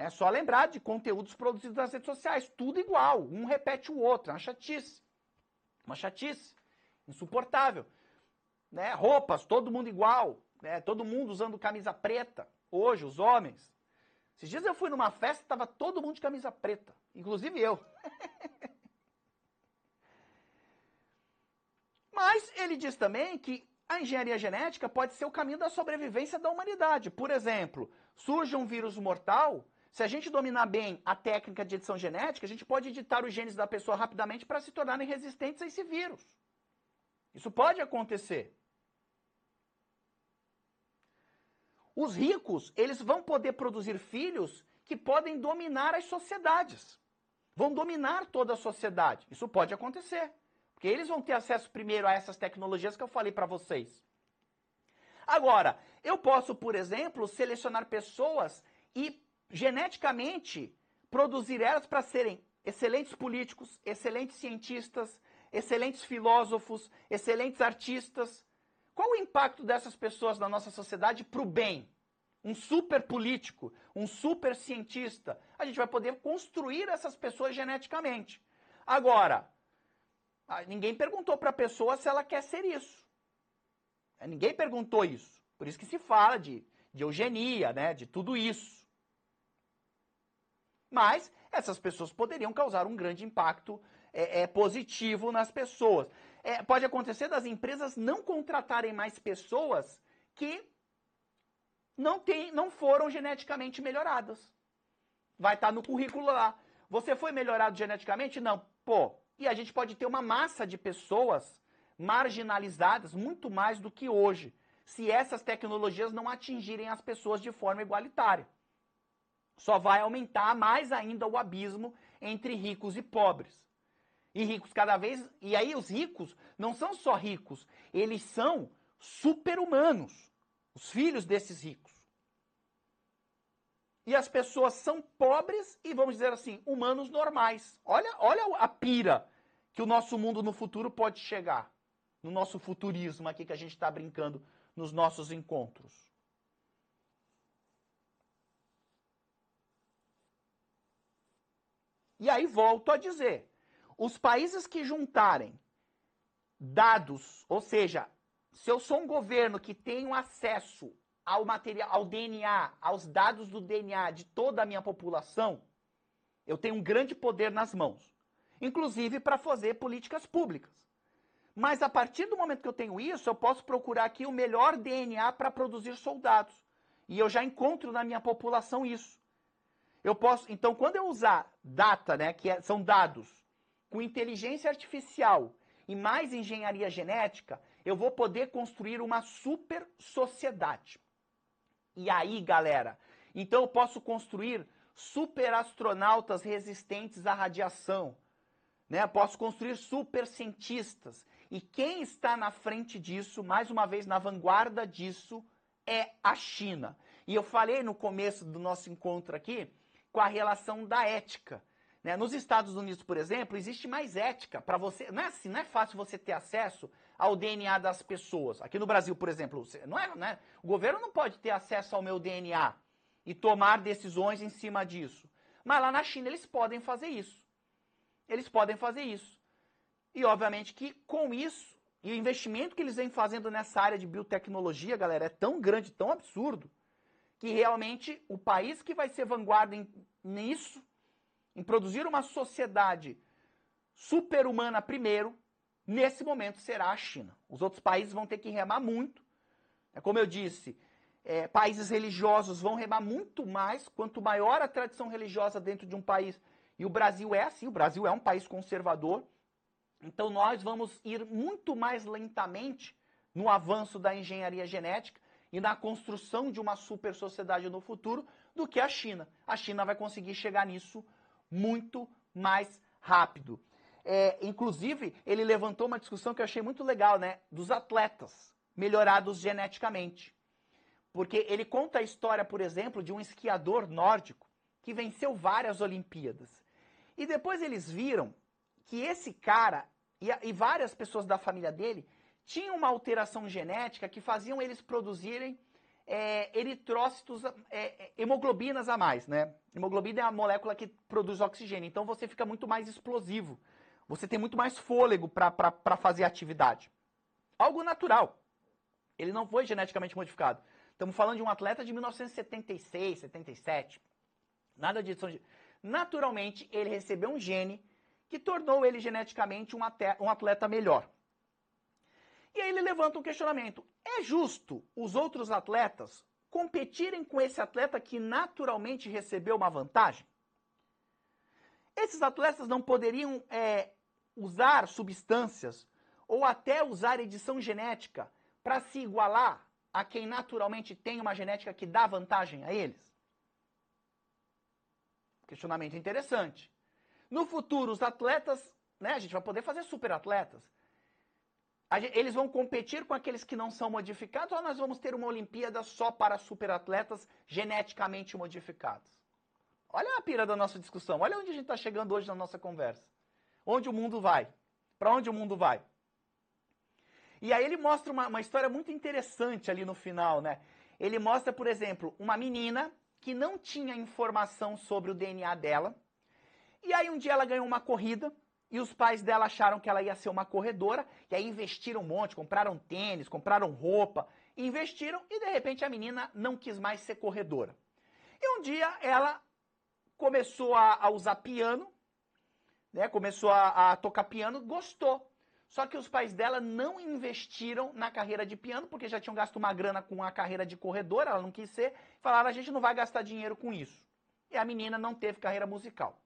É só lembrar de conteúdos produzidos nas redes sociais, tudo igual, um repete o outro, é uma chatice. Uma chatice, insuportável. Né? Roupas, todo mundo igual, né? todo mundo usando camisa preta, hoje, os homens. Esses dias eu fui numa festa, estava todo mundo de camisa preta, inclusive eu. Mas ele diz também que a engenharia genética pode ser o caminho da sobrevivência da humanidade. Por exemplo, surge um vírus mortal, se a gente dominar bem a técnica de edição genética, a gente pode editar os genes da pessoa rapidamente para se tornarem resistentes a esse vírus. Isso pode acontecer. Os ricos, eles vão poder produzir filhos que podem dominar as sociedades. Vão dominar toda a sociedade. Isso pode acontecer. Porque eles vão ter acesso primeiro a essas tecnologias que eu falei para vocês. Agora, eu posso, por exemplo, selecionar pessoas e geneticamente produzir elas para serem excelentes políticos, excelentes cientistas, excelentes filósofos, excelentes artistas. Qual o impacto dessas pessoas na nossa sociedade para o bem? Um super político, um super cientista. A gente vai poder construir essas pessoas geneticamente. Agora, ninguém perguntou para a pessoa se ela quer ser isso. Ninguém perguntou isso. Por isso que se fala de, de eugenia, né? de tudo isso. Mas essas pessoas poderiam causar um grande impacto é, é, positivo nas pessoas. É, pode acontecer das empresas não contratarem mais pessoas que não, tem, não foram geneticamente melhoradas. Vai estar tá no currículo lá. Você foi melhorado geneticamente? Não. Pô, e a gente pode ter uma massa de pessoas marginalizadas muito mais do que hoje, se essas tecnologias não atingirem as pessoas de forma igualitária só vai aumentar mais ainda o abismo entre ricos e pobres. E ricos cada vez. E aí os ricos não são só ricos, eles são super-humanos, os filhos desses ricos. E as pessoas são pobres e, vamos dizer assim, humanos normais. Olha, olha a pira que o nosso mundo no futuro pode chegar. No nosso futurismo aqui que a gente está brincando nos nossos encontros. E aí volto a dizer: os países que juntarem dados, ou seja, se eu sou um governo que tenho acesso ao material, ao DNA, aos dados do DNA de toda a minha população, eu tenho um grande poder nas mãos, inclusive para fazer políticas públicas. Mas a partir do momento que eu tenho isso, eu posso procurar aqui o melhor DNA para produzir soldados. E eu já encontro na minha população isso. Eu posso, então, quando eu usar data, né, que é, são dados, com inteligência artificial e mais engenharia genética, eu vou poder construir uma super sociedade. E aí, galera, então eu posso construir super astronautas resistentes à radiação, né? Posso construir super cientistas E quem está na frente disso, mais uma vez na vanguarda disso, é a China. E eu falei no começo do nosso encontro aqui com a relação da ética. Né? Nos Estados Unidos, por exemplo, existe mais ética para você. Não é assim, não é fácil você ter acesso ao DNA das pessoas. Aqui no Brasil, por exemplo, não é, né? o governo não pode ter acesso ao meu DNA e tomar decisões em cima disso. Mas lá na China eles podem fazer isso. Eles podem fazer isso. E obviamente que com isso, e o investimento que eles vêm fazendo nessa área de biotecnologia, galera, é tão grande, tão absurdo, que realmente o país que vai ser vanguarda em, nisso, em produzir uma sociedade superhumana primeiro, nesse momento será a China. Os outros países vão ter que remar muito. É como eu disse, é, países religiosos vão remar muito mais quanto maior a tradição religiosa dentro de um país. E o Brasil é assim, o Brasil é um país conservador. Então nós vamos ir muito mais lentamente no avanço da engenharia genética e na construção de uma super sociedade no futuro do que a China. A China vai conseguir chegar nisso muito mais rápido. É, inclusive, ele levantou uma discussão que eu achei muito legal, né? Dos atletas melhorados geneticamente. Porque ele conta a história, por exemplo, de um esquiador nórdico que venceu várias Olimpíadas. E depois eles viram que esse cara e, e várias pessoas da família dele tinha uma alteração genética que faziam eles produzirem é, eritrócitos, é, é, hemoglobinas a mais, né? Hemoglobina é a molécula que produz oxigênio, então você fica muito mais explosivo. Você tem muito mais fôlego para fazer atividade. Algo natural. Ele não foi geneticamente modificado. Estamos falando de um atleta de 1976, 77. Nada de edição de... Naturalmente, ele recebeu um gene que tornou ele geneticamente um atleta melhor. E aí ele levanta um questionamento: é justo os outros atletas competirem com esse atleta que naturalmente recebeu uma vantagem? Esses atletas não poderiam é, usar substâncias ou até usar edição genética para se igualar a quem naturalmente tem uma genética que dá vantagem a eles? Questionamento interessante. No futuro, os atletas, né, a gente vai poder fazer super atletas eles vão competir com aqueles que não são modificados ou nós vamos ter uma Olimpíada só para superatletas geneticamente modificados? Olha a pira da nossa discussão, olha onde a gente está chegando hoje na nossa conversa. Onde o mundo vai? Para onde o mundo vai? E aí ele mostra uma, uma história muito interessante ali no final, né? Ele mostra, por exemplo, uma menina que não tinha informação sobre o DNA dela. E aí um dia ela ganhou uma corrida e os pais dela acharam que ela ia ser uma corredora, e aí investiram um monte, compraram tênis, compraram roupa, investiram e de repente a menina não quis mais ser corredora. E um dia ela começou a, a usar piano, né? Começou a, a tocar piano, gostou. Só que os pais dela não investiram na carreira de piano, porque já tinham gasto uma grana com a carreira de corredora, ela não quis ser. Falaram, a gente não vai gastar dinheiro com isso. E a menina não teve carreira musical.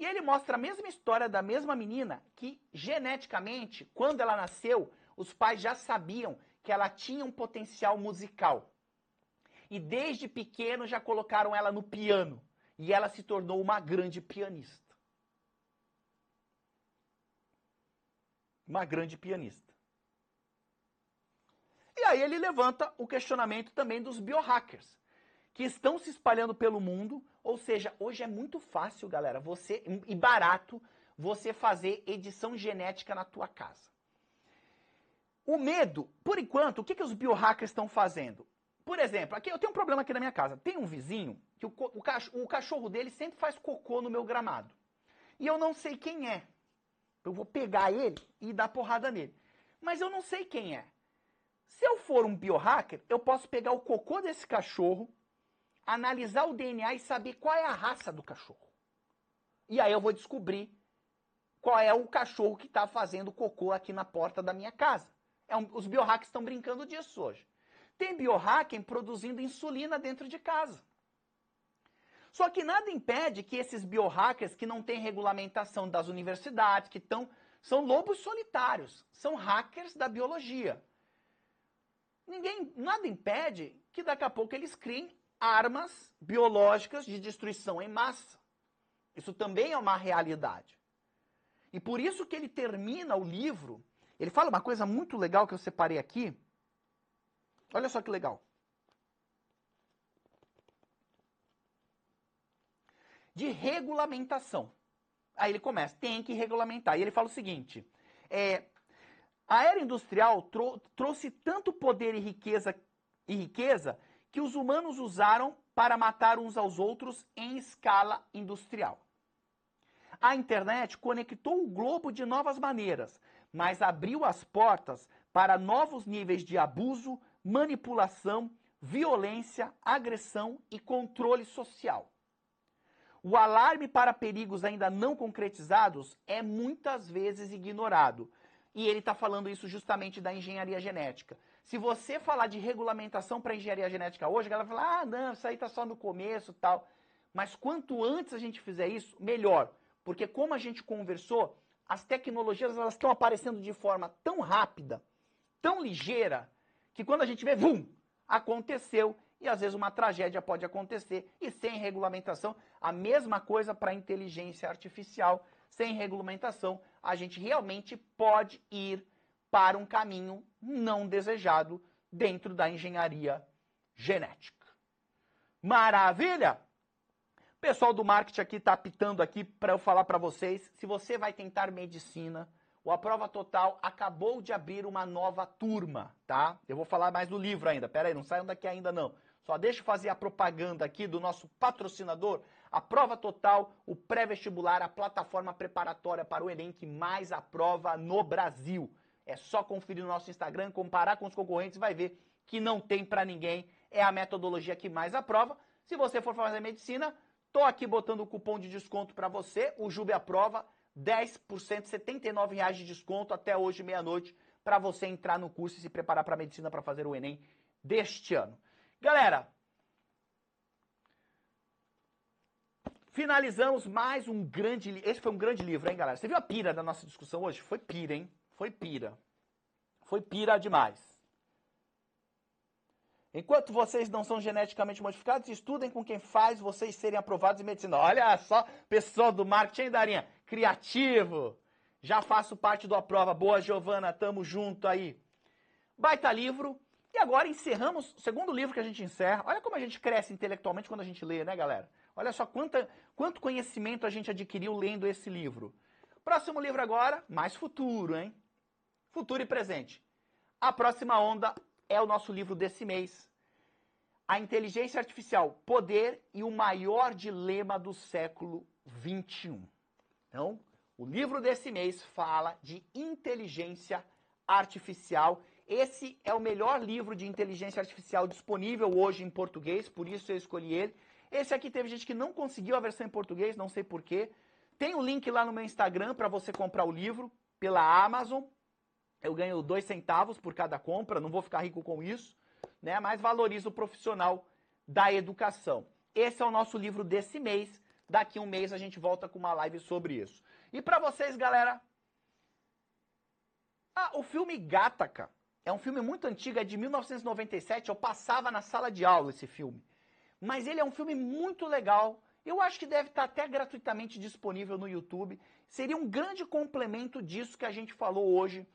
E ele mostra a mesma história da mesma menina que geneticamente, quando ela nasceu, os pais já sabiam que ela tinha um potencial musical. E desde pequeno já colocaram ela no piano e ela se tornou uma grande pianista. Uma grande pianista. E aí ele levanta o questionamento também dos biohackers que estão se espalhando pelo mundo. Ou seja, hoje é muito fácil, galera, você e barato você fazer edição genética na tua casa. O medo, por enquanto, o que, que os biohackers estão fazendo? Por exemplo, aqui eu tenho um problema aqui na minha casa. Tem um vizinho que o, o, cachorro, o cachorro dele sempre faz cocô no meu gramado. E eu não sei quem é. Eu vou pegar ele e dar porrada nele. Mas eu não sei quem é. Se eu for um biohacker, eu posso pegar o cocô desse cachorro, analisar o DNA e saber qual é a raça do cachorro. E aí eu vou descobrir qual é o cachorro que está fazendo cocô aqui na porta da minha casa. É um, os biohackers estão brincando disso hoje. Tem biohacking produzindo insulina dentro de casa. Só que nada impede que esses biohackers que não têm regulamentação das universidades, que são lobos solitários, são hackers da biologia. Ninguém, nada impede que daqui a pouco eles criem armas biológicas de destruição em massa. Isso também é uma realidade. E por isso que ele termina o livro, ele fala uma coisa muito legal que eu separei aqui. Olha só que legal. De regulamentação. Aí ele começa, tem que regulamentar. E ele fala o seguinte: é, a era industrial trouxe tanto poder e riqueza, e riqueza que os humanos usaram para matar uns aos outros em escala industrial. A internet conectou o globo de novas maneiras, mas abriu as portas para novos níveis de abuso, manipulação, violência, agressão e controle social. O alarme para perigos ainda não concretizados é muitas vezes ignorado. E ele está falando isso justamente da engenharia genética. Se você falar de regulamentação para engenharia genética hoje, a galera vai falar, ah, não, isso aí está só no começo tal. Mas quanto antes a gente fizer isso, melhor. Porque como a gente conversou, as tecnologias elas estão aparecendo de forma tão rápida, tão ligeira, que quando a gente vê, vum, aconteceu e às vezes uma tragédia pode acontecer e sem regulamentação, a mesma coisa para inteligência artificial, sem regulamentação, a gente realmente pode ir para um caminho não desejado dentro da engenharia genética. Maravilha? Pessoal do marketing aqui está apitando aqui para eu falar para vocês, se você vai tentar medicina, o A Prova Total acabou de abrir uma nova turma, tá? Eu vou falar mais do livro ainda, pera aí, não saiam daqui ainda não. Só deixa eu fazer a propaganda aqui do nosso patrocinador, a Prova Total, o pré-vestibular, a plataforma preparatória para o Enem que mais aprova no Brasil. É só conferir no nosso Instagram, comparar com os concorrentes, vai ver que não tem para ninguém. É a metodologia que mais aprova. Se você for fazer medicina, tô aqui botando o cupom de desconto para você, o Jube aprova, 10%, R$ reais de desconto até hoje meia-noite para você entrar no curso e se preparar para medicina para fazer o ENEM deste ano. Galera, finalizamos mais um grande, esse foi um grande livro, hein, galera? Você viu a pira da nossa discussão hoje? Foi pira, hein? Foi pira. Foi pira demais. Enquanto vocês não são geneticamente modificados, estudem com quem faz vocês serem aprovados em medicina. Olha só, pessoal do marketing, Darinha, criativo. Já faço parte do Aprova. Boa, Giovana, tamo junto aí. Baita livro. E agora encerramos o segundo livro que a gente encerra. Olha como a gente cresce intelectualmente quando a gente lê, né, galera? Olha só quanta, quanto conhecimento a gente adquiriu lendo esse livro. Próximo livro agora, mais futuro, hein? futuro e presente. A próxima onda é o nosso livro desse mês. A inteligência artificial, poder e o maior dilema do século 21. Então, o livro desse mês fala de inteligência artificial. Esse é o melhor livro de inteligência artificial disponível hoje em português, por isso eu escolhi ele. Esse aqui teve gente que não conseguiu a versão em português, não sei porquê. Tem o um link lá no meu Instagram para você comprar o livro pela Amazon eu ganho dois centavos por cada compra, não vou ficar rico com isso, né? Mas valorizo o profissional da educação. Esse é o nosso livro desse mês. Daqui um mês a gente volta com uma live sobre isso. E para vocês, galera, ah, o filme Gataca é um filme muito antigo, é de 1997. Eu passava na sala de aula esse filme, mas ele é um filme muito legal. Eu acho que deve estar tá até gratuitamente disponível no YouTube. Seria um grande complemento disso que a gente falou hoje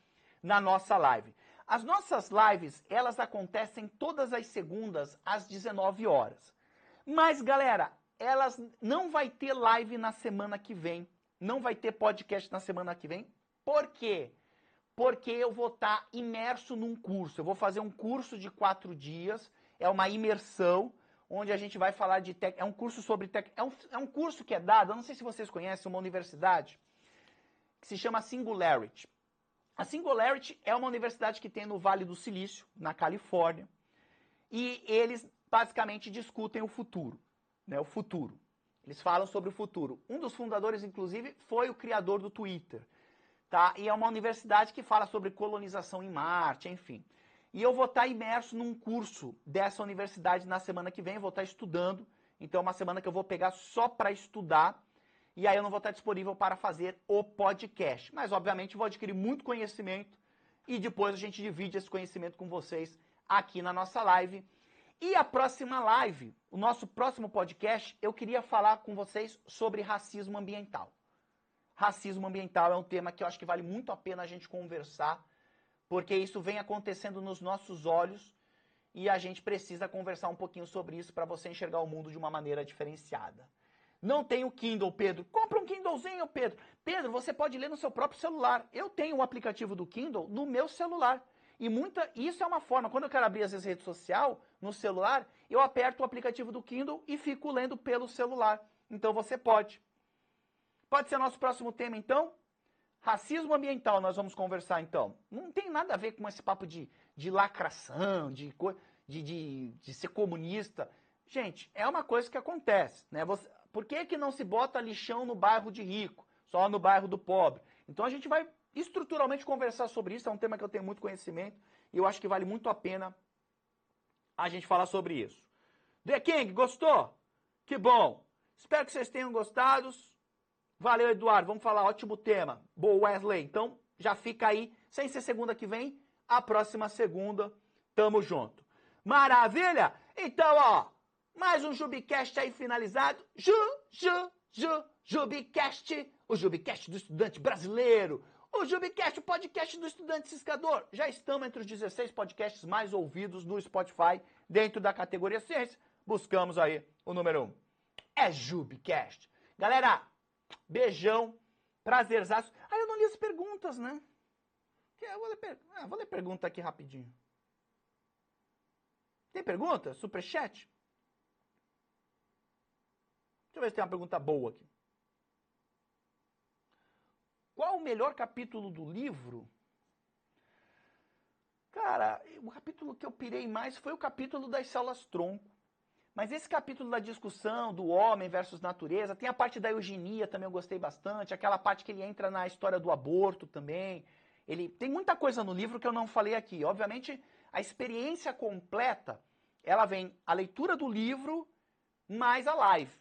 na nossa live. As nossas lives, elas acontecem todas as segundas às 19 horas. Mas galera, elas não vai ter live na semana que vem, não vai ter podcast na semana que vem. Por quê? Porque eu vou estar tá imerso num curso. Eu vou fazer um curso de quatro dias, é uma imersão onde a gente vai falar de tec... é um curso sobre tec... é, um, é um curso que é dado, eu não sei se vocês conhecem, uma universidade que se chama Singularity. A Singularity é uma universidade que tem no Vale do Silício, na Califórnia, e eles basicamente discutem o futuro, né? O futuro. Eles falam sobre o futuro. Um dos fundadores, inclusive, foi o criador do Twitter, tá? E é uma universidade que fala sobre colonização em Marte, enfim. E eu vou estar imerso num curso dessa universidade na semana que vem, vou estar estudando. Então é uma semana que eu vou pegar só para estudar e aí eu não vou estar disponível para fazer o podcast. Mas, obviamente, vou adquirir muito conhecimento e depois a gente divide esse conhecimento com vocês aqui na nossa live. E a próxima live, o nosso próximo podcast, eu queria falar com vocês sobre racismo ambiental. Racismo ambiental é um tema que eu acho que vale muito a pena a gente conversar, porque isso vem acontecendo nos nossos olhos e a gente precisa conversar um pouquinho sobre isso para você enxergar o mundo de uma maneira diferenciada. Não tem o Kindle, Pedro. Compra um Kindlezinho, Pedro. Pedro, você pode ler no seu próprio celular. Eu tenho o um aplicativo do Kindle no meu celular. E muita, isso é uma forma, quando eu quero abrir as redes social no celular, eu aperto o aplicativo do Kindle e fico lendo pelo celular. Então você pode. Pode ser nosso próximo tema então? Racismo ambiental nós vamos conversar então. Não tem nada a ver com esse papo de, de lacração, de, de, de, de ser comunista. Gente, é uma coisa que acontece, né? Você, por que, que não se bota lixão no bairro de rico, só no bairro do pobre? Então a gente vai estruturalmente conversar sobre isso, é um tema que eu tenho muito conhecimento e eu acho que vale muito a pena a gente falar sobre isso. The King, gostou? Que bom! Espero que vocês tenham gostado. Valeu, Eduardo. Vamos falar, ótimo tema. Boa, Wesley. Então, já fica aí. Sem ser segunda que vem, a próxima segunda. Tamo junto. Maravilha? Então, ó, mais um Jubicast aí finalizado. Ju, ju, ju, Jubicast. O Jubicast do estudante brasileiro. O Jubicast, o podcast do estudante ciscador. Já estamos entre os 16 podcasts mais ouvidos no Spotify dentro da categoria ciência. Buscamos aí o número 1. Um. É Jubicast. Galera, beijão, prazerzaço. Ah, eu não li as perguntas, né? Eu vou ler, per... ah, vou ler pergunta aqui rapidinho. Tem pergunta? Superchat? Deixa eu ver se tem uma pergunta boa aqui. Qual o melhor capítulo do livro? Cara, o capítulo que eu pirei mais foi o capítulo das células tronco. Mas esse capítulo da discussão do homem versus natureza, tem a parte da eugenia também eu gostei bastante, aquela parte que ele entra na história do aborto também. Ele tem muita coisa no livro que eu não falei aqui. Obviamente, a experiência completa, ela vem a leitura do livro mais a live.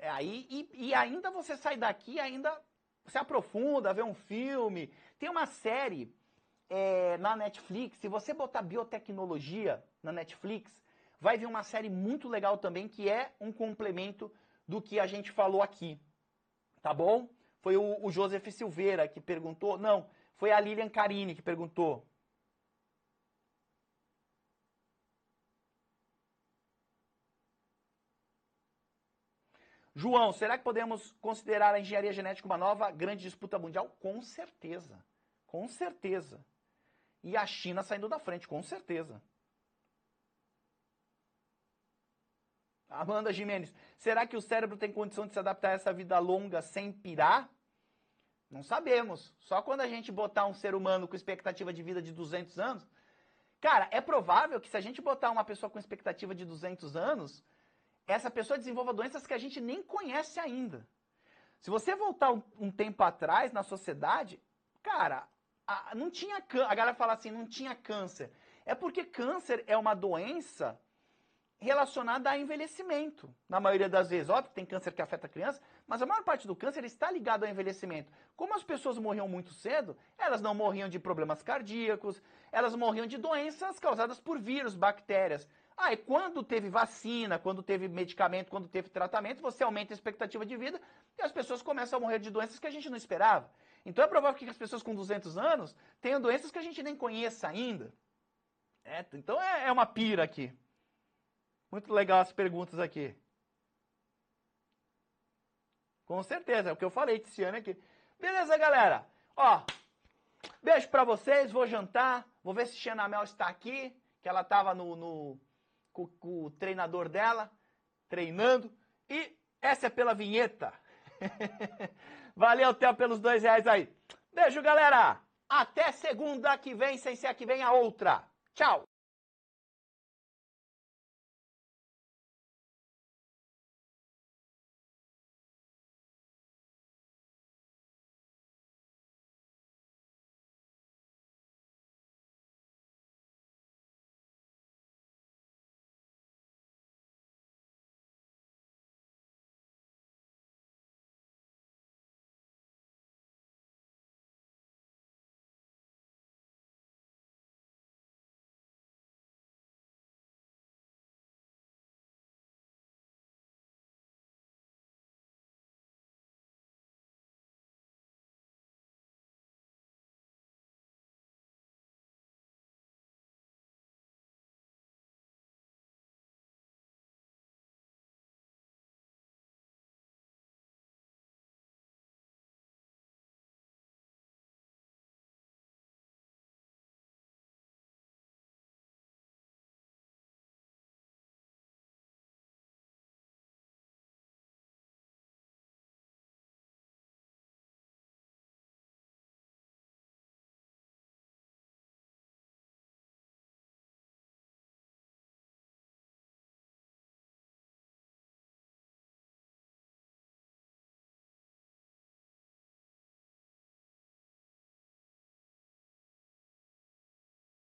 É, aí, e, e ainda você sai daqui, ainda se aprofunda, vê um filme. Tem uma série é, na Netflix, se você botar biotecnologia na Netflix, vai vir uma série muito legal também, que é um complemento do que a gente falou aqui. Tá bom? Foi o, o Joseph Silveira que perguntou. Não, foi a Lilian Carini que perguntou. João, será que podemos considerar a engenharia genética uma nova grande disputa mundial? Com certeza. Com certeza. E a China saindo da frente, com certeza. Amanda Jimenez, será que o cérebro tem condição de se adaptar a essa vida longa sem pirar? Não sabemos. Só quando a gente botar um ser humano com expectativa de vida de 200 anos. Cara, é provável que se a gente botar uma pessoa com expectativa de 200 anos, essa pessoa desenvolva doenças que a gente nem conhece ainda. Se você voltar um, um tempo atrás na sociedade, cara, a, não tinha a galera fala assim, não tinha câncer. É porque câncer é uma doença relacionada a envelhecimento. Na maioria das vezes, óbvio, tem câncer que afeta a criança, mas a maior parte do câncer está ligado ao envelhecimento. Como as pessoas morriam muito cedo, elas não morriam de problemas cardíacos, elas morriam de doenças causadas por vírus, bactérias. Aí, quando teve vacina, quando teve medicamento, quando teve tratamento, você aumenta a expectativa de vida e as pessoas começam a morrer de doenças que a gente não esperava. Então, é provável que as pessoas com 200 anos tenham doenças que a gente nem conheça ainda. É, então, é, é uma pira aqui. Muito legal as perguntas aqui. Com certeza, é o que eu falei, Tiziana, aqui. Beleza, galera? Ó, beijo pra vocês, vou jantar, vou ver se Xenamel está aqui, que ela tava no, no com, com o treinador dela, treinando. E essa é pela vinheta. Valeu, Theo, pelos dois reais aí. Beijo, galera. Até segunda que vem, sem ser a que vem a outra. Tchau.